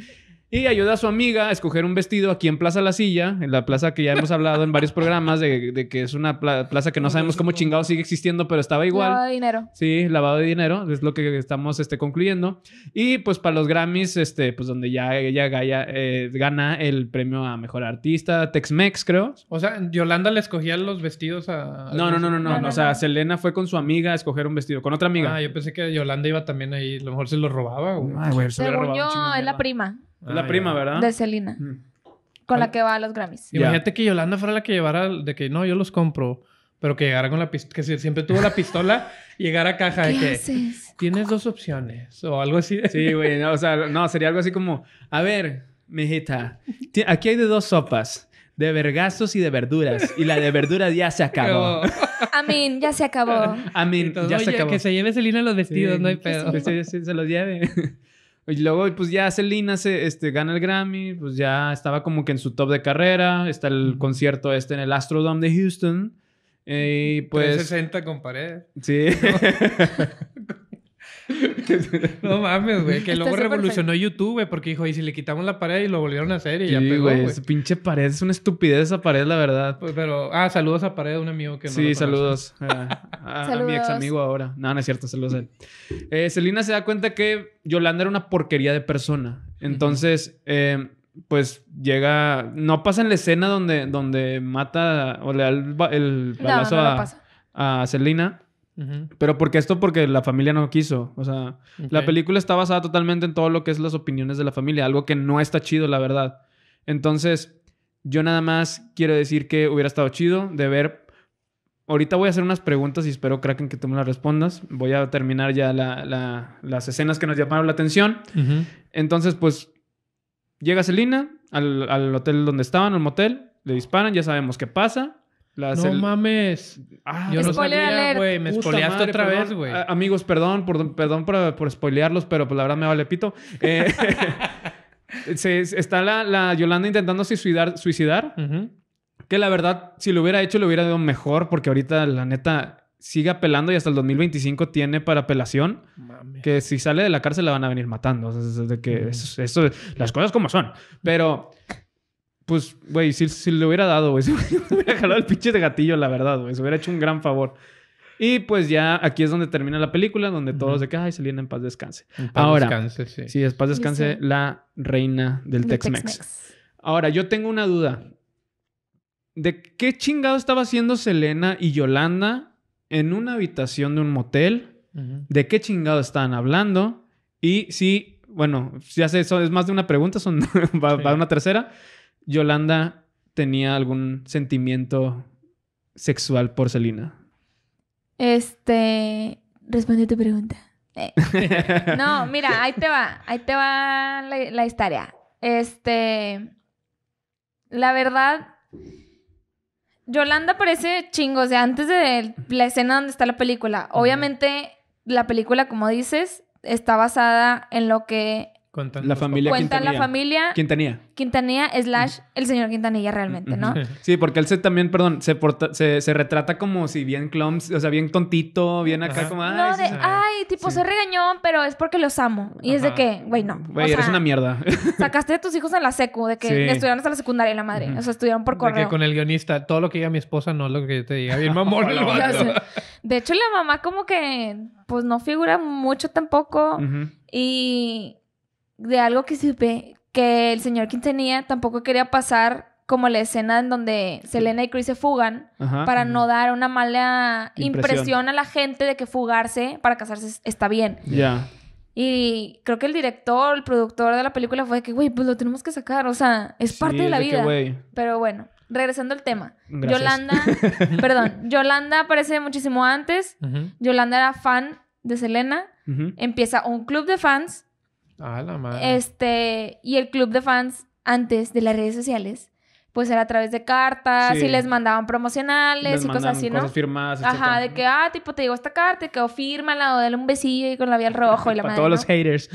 Y ayuda a su amiga a escoger un vestido aquí en Plaza La Silla, en la plaza que ya hemos hablado en varios programas, de, que es una plaza que no sabemos cómo chingado sigue existiendo, pero estaba igual. Lavado de dinero. Sí, lavado de dinero, es lo que estamos este, concluyendo. Y pues para los Grammys, este, pues donde ya ella eh, gana el premio a mejor artista, Tex-Mex, creo. O sea, Yolanda le escogía los vestidos a. No, no, no, no, no. o sea, Selena fue con su amiga a escoger un vestido, con otra amiga. Ah, yo pensé que Yolanda iba también ahí, a lo mejor se lo robaba. Ah, se Según yo, es la prima la ah, prima, ¿verdad? De Celina. Mm. Con la ah. que va a los Grammys. Imagínate que Yolanda fuera la que llevara, de que no, yo los compro. Pero que llegara con la pistola, que siempre tuvo la pistola, llegara a caja de que haces? tienes dos opciones o algo así. Sí, güey, o sea, no, sería algo así como, a ver, mijita, aquí hay de dos sopas, de vergazos y de verduras, y la de verduras ya se acabó. Amén, ya se acabó. Amén, ya se acabó. Que se lleve Celina los vestidos, no hay pedo. Que se, se los lleve. Y luego, pues ya Selena se, este, gana el Grammy, pues ya estaba como que en su top de carrera. Está el concierto este en el Astrodome de Houston. Eh, y pues. 60 con pared. Sí. no mames, güey. Que luego revolucionó YouTube, porque dijo, y si le quitamos la pared y lo volvieron a hacer y ya pegó, güey. pinche pared, es una estupidez esa pared, la verdad. Pues, pero, ah, saludos a pared, un amigo que no. Sí, saludos. Eh, a, mi ex amigo ahora. No, no es cierto, saludos a él. Eh, se da cuenta que Yolanda era una porquería de persona. Entonces, eh, pues llega. No pasa en la escena donde, donde mata o le da el, el balazo a, Celina. Pero porque esto, porque la familia no quiso. O sea, la película está basada totalmente en todo lo que es las opiniones de la familia, algo que no está chido, la verdad. Entonces, yo nada más quiero decir que hubiera estado chido de ver. Ahorita voy a hacer unas preguntas y espero, Kraken, que tú me las respondas. Voy a terminar ya las escenas que nos llamaron la atención. Entonces, pues, llega Selina al, al hotel donde estaban, al motel, le disparan, ya sabemos qué pasa no mames. Ah, yo no a Me spoileaste otra vez, güey. Amigos, perdón, por, perdón por, por spoilearlos, pero pues, la verdad me vale pito. Eh, se, está la, la, Yolanda intentando suicidar. suicidar Que la verdad, si lo hubiera hecho, lo hubiera ido mejor, porque ahorita, la neta, sigue apelando y hasta el 2025 tiene para apelación. Que si sale de la cárcel la van a venir matando. que esto, las cosas como son. Pero pues, güey, si, si, le hubiera dado, güey, hubiera jalado el pinche de gatillo, la verdad, güey, se hubiera hecho un gran favor. Y pues ya aquí es donde termina la película, donde todos se -huh. y se ay, Selena en paz descanse. En paz Ahora, descanse, sí. sí. en paz descanse la reina del Tex-Mex. Ahora, yo tengo una duda. ¿De qué chingado estaba haciendo Selena y Yolanda en una habitación de un motel? ¿De qué chingado estaban hablando? Y si, bueno, si hace eso es más de una pregunta, son, va, a una tercera. Yolanda tenía algún sentimiento sexual por Celina. Este, responde tu pregunta. Eh, no, mira, ahí te va, ahí te va la, historia. Este, la verdad, Yolanda parece chingo, o sea, antes de la escena donde está la película. Obviamente, la película, como dices, está basada en lo que Cuentan la familia Cuentan la familia Quintanilla. Quintanilla slash el señor Quintanilla realmente, ¿no? Sí, porque él se también, perdón, se, se, retrata como si bien clums, o sea, bien tontito, bien acá como... Ay, no, de, ay, tipo, se soy pero es porque los amo. Y es de que, güey, no. Güey, eres una mierda. Sacaste de tus hijos en la secu, de que estudiaron hasta la secundaria y la madre. O sea, estudiaron por correo. De con el guionista, todo lo que diga mi esposa no es lo que yo te diga. Bien mamón. de hecho, la mamá como que, pues, no figura mucho tampoco. Y de algo que supe, que el señor Quintanilla tampoco quería pasar como la escena en donde Selena y Chris se fugan para no dar una mala impresión. a la gente de que fugarse para casarse está bien. Ya. Y creo que el director, el productor de la película fue que, güey, pues lo tenemos que sacar, o sea, es parte de la vida. Pero bueno, regresando al tema. Yolanda, perdón, Yolanda aparece muchísimo antes. Yolanda era fan de Selena, empieza un club de fans la Este, y el club de fans antes de las redes sociales, pues era a través de cartas y les mandaban promocionales y cosas así, ¿no? Cosas firmadas, Ajá, de que, ah, tipo, te digo esta carta, que o oh, fírmala o dale un besillo y con la al rojo y la Para todos los haters.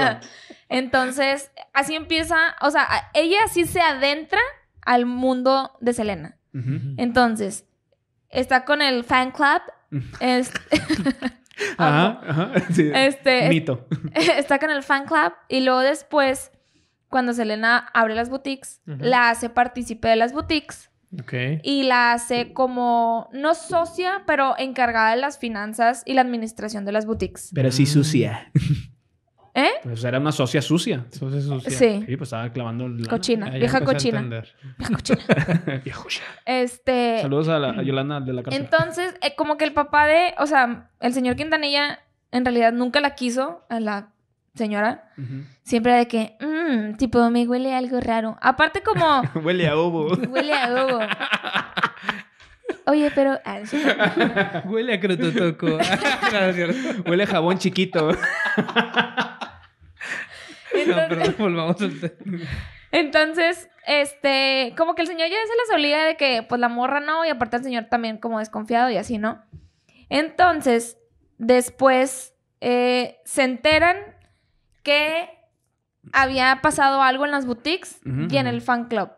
Entonces, así empieza, o sea, ella sí se adentra al mundo de Selena. Entonces, está con el fan club. es... Este, Ajá, ajá. Sí, este, mito. Está con el fan club y luego después, cuando Selena abre las boutiques, la hace partícipe de las boutiques. Okay. Y la hace como, no socia, pero encargada de las finanzas y la administración de las boutiques. Pero sí mm. sucia. ¿Eh? Pues era una socia sucia. Socia sucia. Sí. y pues estaba clavando la Cochina. vieja cochina. Vieja cochina. vieja cochina. este... Saludos a, la, Yolanda de la casa. Entonces, eh, como que el papá de... O sea, el señor Quintanilla en realidad nunca la quiso a la señora. Siempre de que, mm, tipo, me huele algo raro. Aparte como... huele a ovo. huele a ovo. Oye, pero... Ah, huele a crototoco. huele a jabón chiquito. Entonces, volvamos Entonces, este, como que el señor ya se les olvida de que, pues, la morra no, y aparte el señor también como desconfiado y así, ¿no? Entonces, después eh, se enteran que había pasado algo en las boutiques y en el fan club.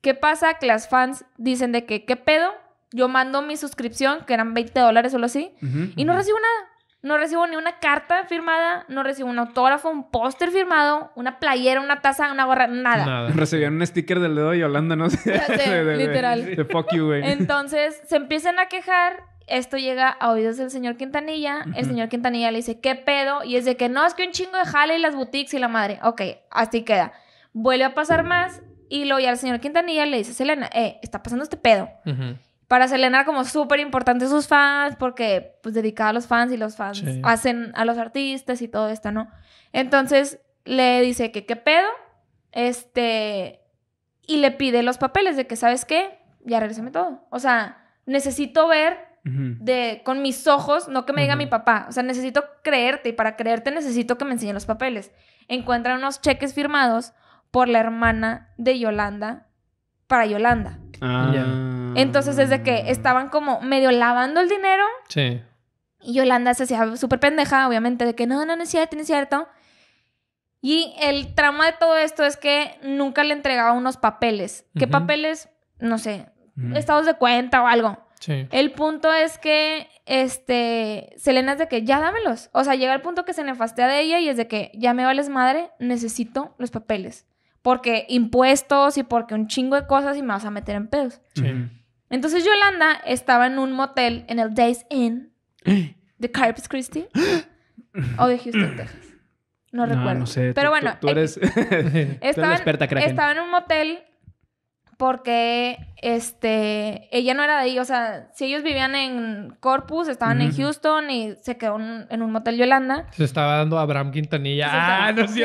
¿Qué pasa? Que las fans dicen de que, ¿qué pedo? Yo mando mi suscripción, que eran 20 dólares o así, y no recibo nada. No recibo ni una carta firmada, no recibo un autógrafo, un póster firmado, una playera, una taza, una gorra, nada. nada. Recibían un sticker del dedo y Holanda no literal. fuck you, güey. Entonces se empiezan a quejar esto llega a oídos del señor Quintanilla. El señor Quintanilla le dice, ¿qué pedo? Y es de que no, es que un chingo de jale y las boutiques y la madre. Ok, así queda. Vuelve a pasar más y luego ya el señor Quintanilla le dice, Selena, eh, está pasando este pedo para Selena como súper importante sus fans, porque pues dedicada a los fans y los fans hacen a los artistas y todo esto, ¿no? Entonces le dice que qué pedo, este, y le pide los papeles de que, ¿sabes qué? Ya regresame todo. O sea, necesito ver de, con mis ojos, no que me diga mi papá, o sea, necesito creerte y para creerte necesito que me enseñen los papeles. encuentran unos cheques firmados por la hermana de Yolanda para Yolanda. Ah, entonces, desde que estaban como medio lavando el dinero. Sí. Y Yolanda se hacía súper pendeja, obviamente, de que no, no, no es cierto, cierto. Y el trama de todo esto es que nunca le entregaba unos papeles. ¿Qué papeles? No sé, mm. estados de cuenta o algo. Sí. El punto es que, este, Selena es de que ya dámelos. O sea, llega el punto que se nefastea de ella y es de que ya me vales madre, necesito los papeles. Porque impuestos y porque un chingo de cosas y me vas a meter en pedos. Sí. Entonces Yolanda estaba en un motel en el Days Inn de Corpus Christi o de Houston, Texas. No, recuerdo. No sé. Pero bueno, tú, eres, experta, estaba en un motel porque este, ella no era de ahí, o sea, si ellos vivían en Corpus, estaban en Houston y se quedó en un motel Yolanda. Se estaba dando a Abraham Quintanilla. Ah, no sé.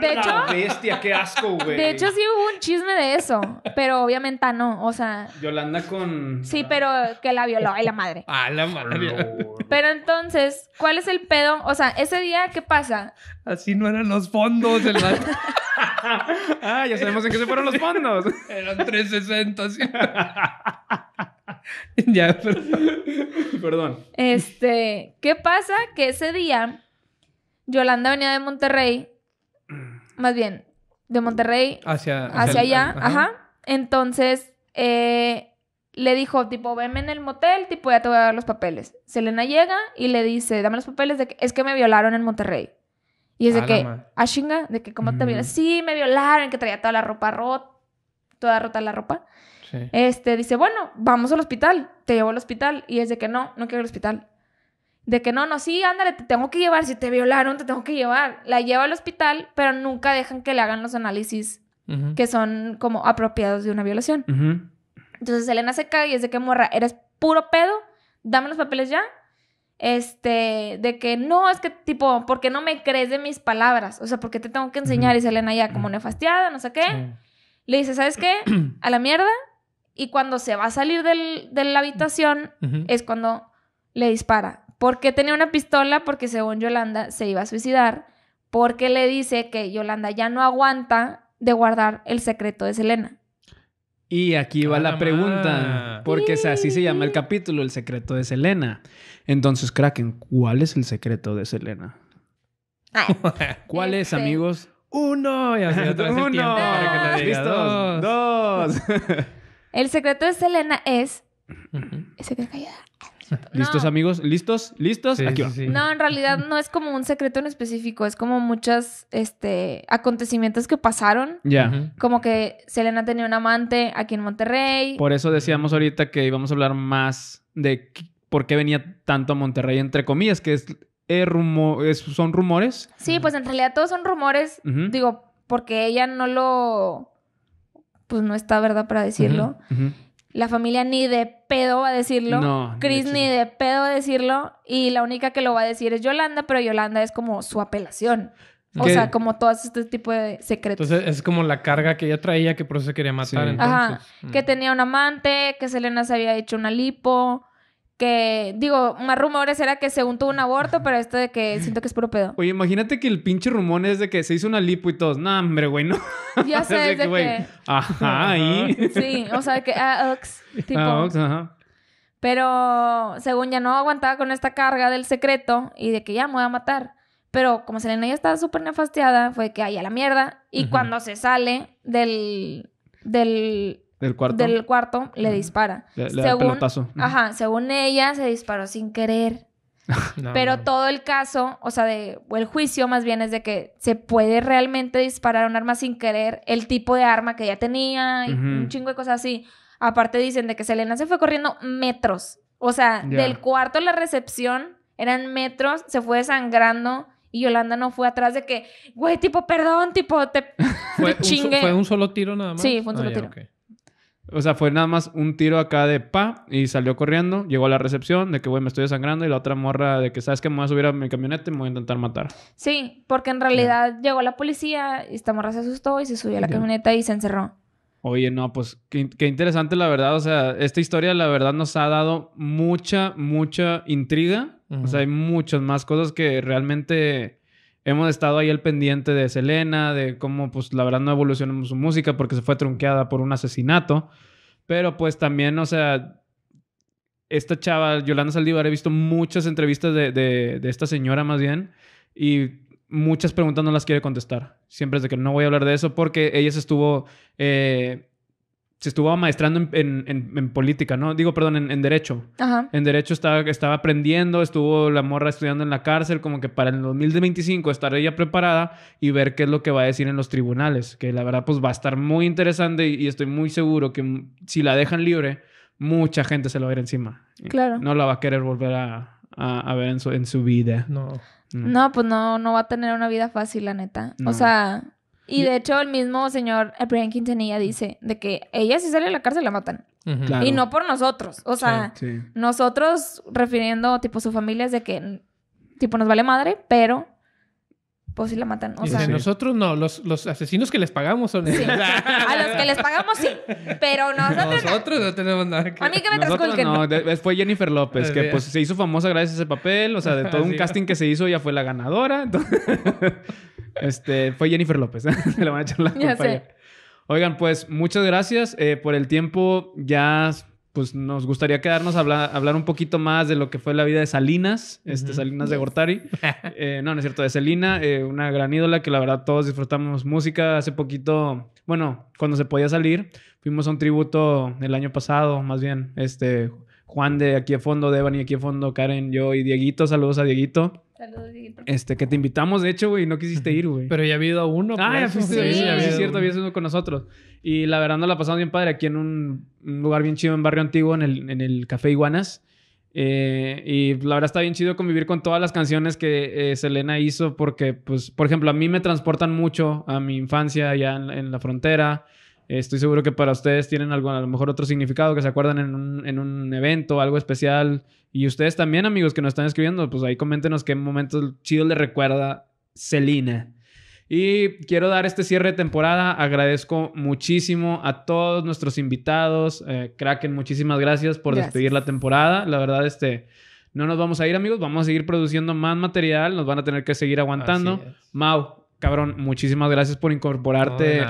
De hecho, la bestia, qué asco, güey. De hecho sí hubo un chisme de eso, pero obviamente no, o sea, Yolanda con Sí, pero que la violó ay la madre. ¡Ay, ah, la madre. Pero entonces, ¿cuál es el pedo? O sea, ese día ¿qué pasa? Así no eran los fondos, ah, ya sabemos en qué se fueron los fondos. Eran 360. ya, perdón. Este, ¿qué pasa? Que ese día Yolanda venía de Monterrey, más bien, de Monterrey hacia, hacia, allá, Entonces, eh, le dijo, tipo, venme en el motel, tipo, ya te voy a dar los papeles. Selena llega y le dice, dame los papeles, de que, es que me violaron en Monterrey. Y es de que, a ah, chinga, de que como te violaron. Mm. Sí, me violaron, que traía toda la ropa rota, toda rota la ropa. Este, dice, bueno, vamos al hospital. Te llevo al hospital. Y es de que no, no quiero ir al hospital. De que no, no, sí, ándale, te tengo que llevar. Si te violaron, te tengo que llevar. La lleva al hospital, pero nunca dejan que le hagan los análisis que son como apropiados de una violación. Entonces Elena se cae y es de que morra, eres puro pedo, dame los papeles ya este, de que no, es que tipo, ¿por qué no me crees de mis palabras? O sea, ¿por qué te tengo que enseñar? Y Selena ya como nefastiada, no sé qué. Le dice, ¿sabes qué? A la mierda. Y cuando se va a salir del, de la habitación es cuando le dispara. ¿Por qué tenía una pistola? Porque según Yolanda se iba a suicidar. Porque le dice que Yolanda ya no aguanta de guardar el secreto de Selena. Y aquí va la pregunta, porque así se llama el capítulo, el secreto de Selena. Entonces, Kraken, ¿cuál es el secreto de Selena? Ah, ¿Cuál es, este. amigos? Uno. Y así Uno. El ¿Listos? Dos. el secreto de Selena es. ¿Listos, amigos? ¿Listos? ¿Listos? Aquí va. No, en realidad no es como un secreto en específico, es como muchos este, acontecimientos que pasaron. Ya. Como que Selena tenía un amante aquí en Monterrey. Por eso decíamos ahorita que íbamos a hablar más de por qué venía tanto a Monterrey, entre comillas, que es, eh, son rumores. Sí, pues en realidad todos son rumores, digo, porque ella no lo, pues no está verdad para decirlo. La familia ni de pedo va a decirlo. No, Chris ni de pedo va a decirlo. Y la única que lo va a decir es Yolanda, pero Yolanda es como su apelación. O sea, como todo este tipo de secretos. Entonces es como la carga que ella traía que por eso se quería matar. Entonces. Ajá. Que mm. tenía un amante, que Selena se había hecho una lipo, que digo, más rumores era que según tuvo un aborto, pero esto de que siento que es puro pedo. Oye, imagínate que el pinche rumor es de que se hizo una lipo y todos, no hombre, güey, no. Ya sé, de que, ajá, ahí. Sí, o sea, que ah, ah ajá. Pero según ya no aguantaba con esta carga del secreto y de que ya me voy a matar. Pero como Selena ya estaba súper nefasteada, fue que ahí a la mierda. Y cuando se sale del, del del cuarto, del cuarto le dispara. Le, según, Ajá, según ella se disparó sin querer. Pero todo el caso, o sea, de, o el juicio más bien es de que se puede realmente disparar un arma sin querer, el tipo de arma que ella tenía, y un chingo de cosas así. Aparte dicen de que Selena se fue corriendo metros. O sea, del cuarto a la recepción eran metros, se fue desangrando. Y Yolanda no fue atrás de que, güey, tipo, perdón, tipo, te, fue, un, fue, Un, solo tiro nada más? Sí, fue un ah, solo tiro. O sea, fue nada más un tiro acá de pa y salió corriendo. Llegó a la recepción de que, güey, me estoy desangrando. Y la otra morra de que, ¿sabes que Me voy a subir a mi camioneta y me voy a intentar matar. Sí, porque en realidad llegó la policía y esta morra se asustó y se subió a la camioneta y se encerró. Oye, no, pues qué, interesante la verdad. O sea, esta historia la verdad nos ha dado mucha, mucha intriga. O sea, hay muchas más cosas que realmente hemos estado ahí al pendiente de Selena, de cómo, pues, la verdad no evolucionó su música porque se fue trunqueada por un asesinato. Pero, pues, también, o sea, esta chava, Yolanda Saldívar, he visto muchas entrevistas de, de, esta señora más bien y muchas preguntas no las quiere contestar. Siempre es de que no voy a hablar de eso porque ella se estuvo eh, se estuvo maestrando en, política, ¿no? Digo, perdón, en, derecho. Ajá. En derecho estaba, estaba aprendiendo, estuvo la morra estudiando en la cárcel, como que para el 2025 estar ella preparada y ver qué es lo que va a decir en los tribunales, que la verdad pues va a estar muy interesante y, estoy muy seguro que si la dejan libre, mucha gente se lo va a ir encima. Claro. No la va a querer volver a, ver en su, en su vida. No. no. pues no, no va a tener una vida fácil, la neta. O sea, y de hecho, el mismo señor Abraham Quintanilla dice de que ella si sale a la cárcel la matan. Y no por nosotros. O sea, nosotros refiriendo tipo su familia es de que tipo nos vale madre, pero pues si la matan. O sea, nosotros no, los, los, asesinos que les pagamos son. a los que les pagamos sí, pero nosotros. Nosotros no, tenemos nada que. A mí que me nosotros No, fue Jennifer López, que pues se hizo famosa gracias a ese papel, o sea, de todo un casting que se hizo, ya fue la ganadora. este, fue Jennifer López, se le van a echar la culpa. Oigan, pues muchas gracias eh, por el tiempo. Ya pues nos gustaría quedarnos a hablar, un poquito más de lo que fue la vida de Salinas, este, Salinas de Gortari. Eh, no, no es cierto, de Selina, eh, una gran ídola que la verdad todos disfrutamos música. Hace poquito, bueno, cuando se podía salir, fuimos a un tributo el año pasado, más bien, este, Juan de aquí a fondo, y aquí a fondo, Karen, yo y Dieguito, saludos a Dieguito. Saludos, Este, que te invitamos, de hecho, güey, no quisiste ir, güey. Pero ya ha habido uno. Ah, ya pues. fuiste. Sí, sí, ya sí es cierto, habías uno con nosotros. Y la verdad nos la pasamos bien padre aquí en un, lugar bien chido en Barrio Antiguo, en el, en el Café Iguanas. Eh, y la verdad está bien chido convivir con todas las canciones que eh, Selena hizo porque, pues, por ejemplo, a mí me transportan mucho a mi infancia allá en la frontera. Estoy seguro que para ustedes tienen algo, a lo mejor otro significado, que se acuerdan en un, evento, algo especial. Y ustedes también, amigos que nos están escribiendo, pues ahí coméntenos qué momento chido le recuerda Celina. Y quiero dar este cierre de temporada. Agradezco muchísimo a todos nuestros invitados. Eh, Kraken, muchísimas gracias por despedir la temporada. La verdad, este, no nos vamos a ir, amigos. Vamos a seguir produciendo más material. Nos van a tener que seguir aguantando. Mau, Cabrón, muchísimas gracias por incorporarte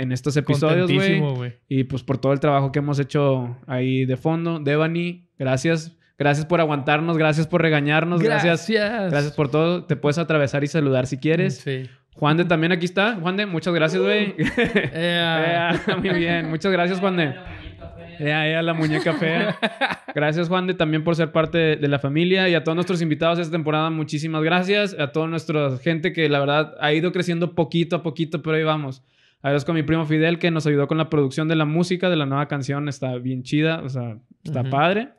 en estos episodios, güey. Y pues por todo el trabajo que hemos hecho ahí de fondo. Devani, gracias. Gracias por aguantarnos, gracias por regañarnos, gracias. Gracias, por todo. Te puedes atravesar y saludar si quieres. Sí. Juan de también aquí está. Juan de, muchas gracias, güey. Uh. muy bien, muchas gracias, Juan de. Ya, eh, ya, la muñeca fea. Gracias, Juan, de, también por ser parte de, la familia y a todos nuestros invitados esta temporada. Muchísimas gracias. A toda nuestra gente que la verdad ha ido creciendo poquito a poquito, pero ahí vamos. es con mi primo Fidel que nos ayudó con la producción de la música de la nueva canción. Está bien chida, o sea, está padre.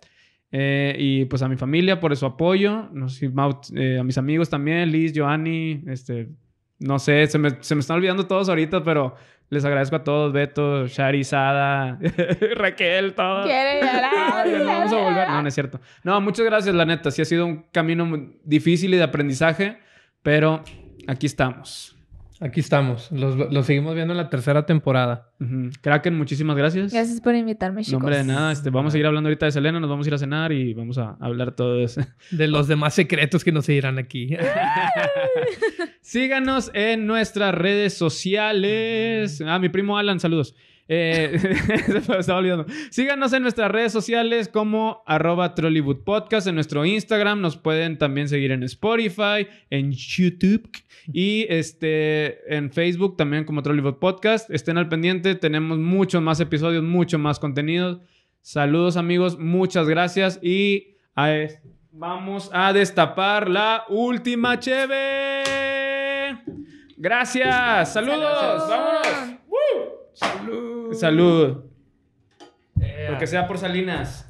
Eh, y pues a mi familia por su apoyo. Eh, a mis amigos también, Liz, Joanny, este, no sé, se me, se me están olvidando todos ahorita, pero les agradezco a todos, Beto, Shari, Sada, Raquel, todo. Quiere llorar. vamos a volver. No, no es cierto. No, muchas gracias, la neta. Sí ha sido un camino difícil y de aprendizaje, pero aquí estamos. Aquí estamos. Los, seguimos viendo en la tercera temporada. Kraken, muchísimas gracias. Gracias por invitarme, chicos. No, hombre, de nada. Este, vamos a seguir hablando ahorita de Selena. Nos vamos a ir a cenar y vamos a hablar todo eso. De los demás secretos que nos seguirán aquí. Síganos en nuestras redes sociales. Ah, mi primo Alan, saludos. Eh, Síganos en nuestras redes sociales como arroba Trollywood Podcast, en nuestro Instagram. Nos pueden también seguir en Spotify, en YouTube y este, en Facebook también como Trollywood Podcast. Estén al pendiente, tenemos muchos más episodios, mucho más contenido. Saludos amigos, muchas gracias y a vamos a destapar la última cheve. Gracias, saludos. vámonos. Salud. Salud. Eh, Lo que sea por Salinas.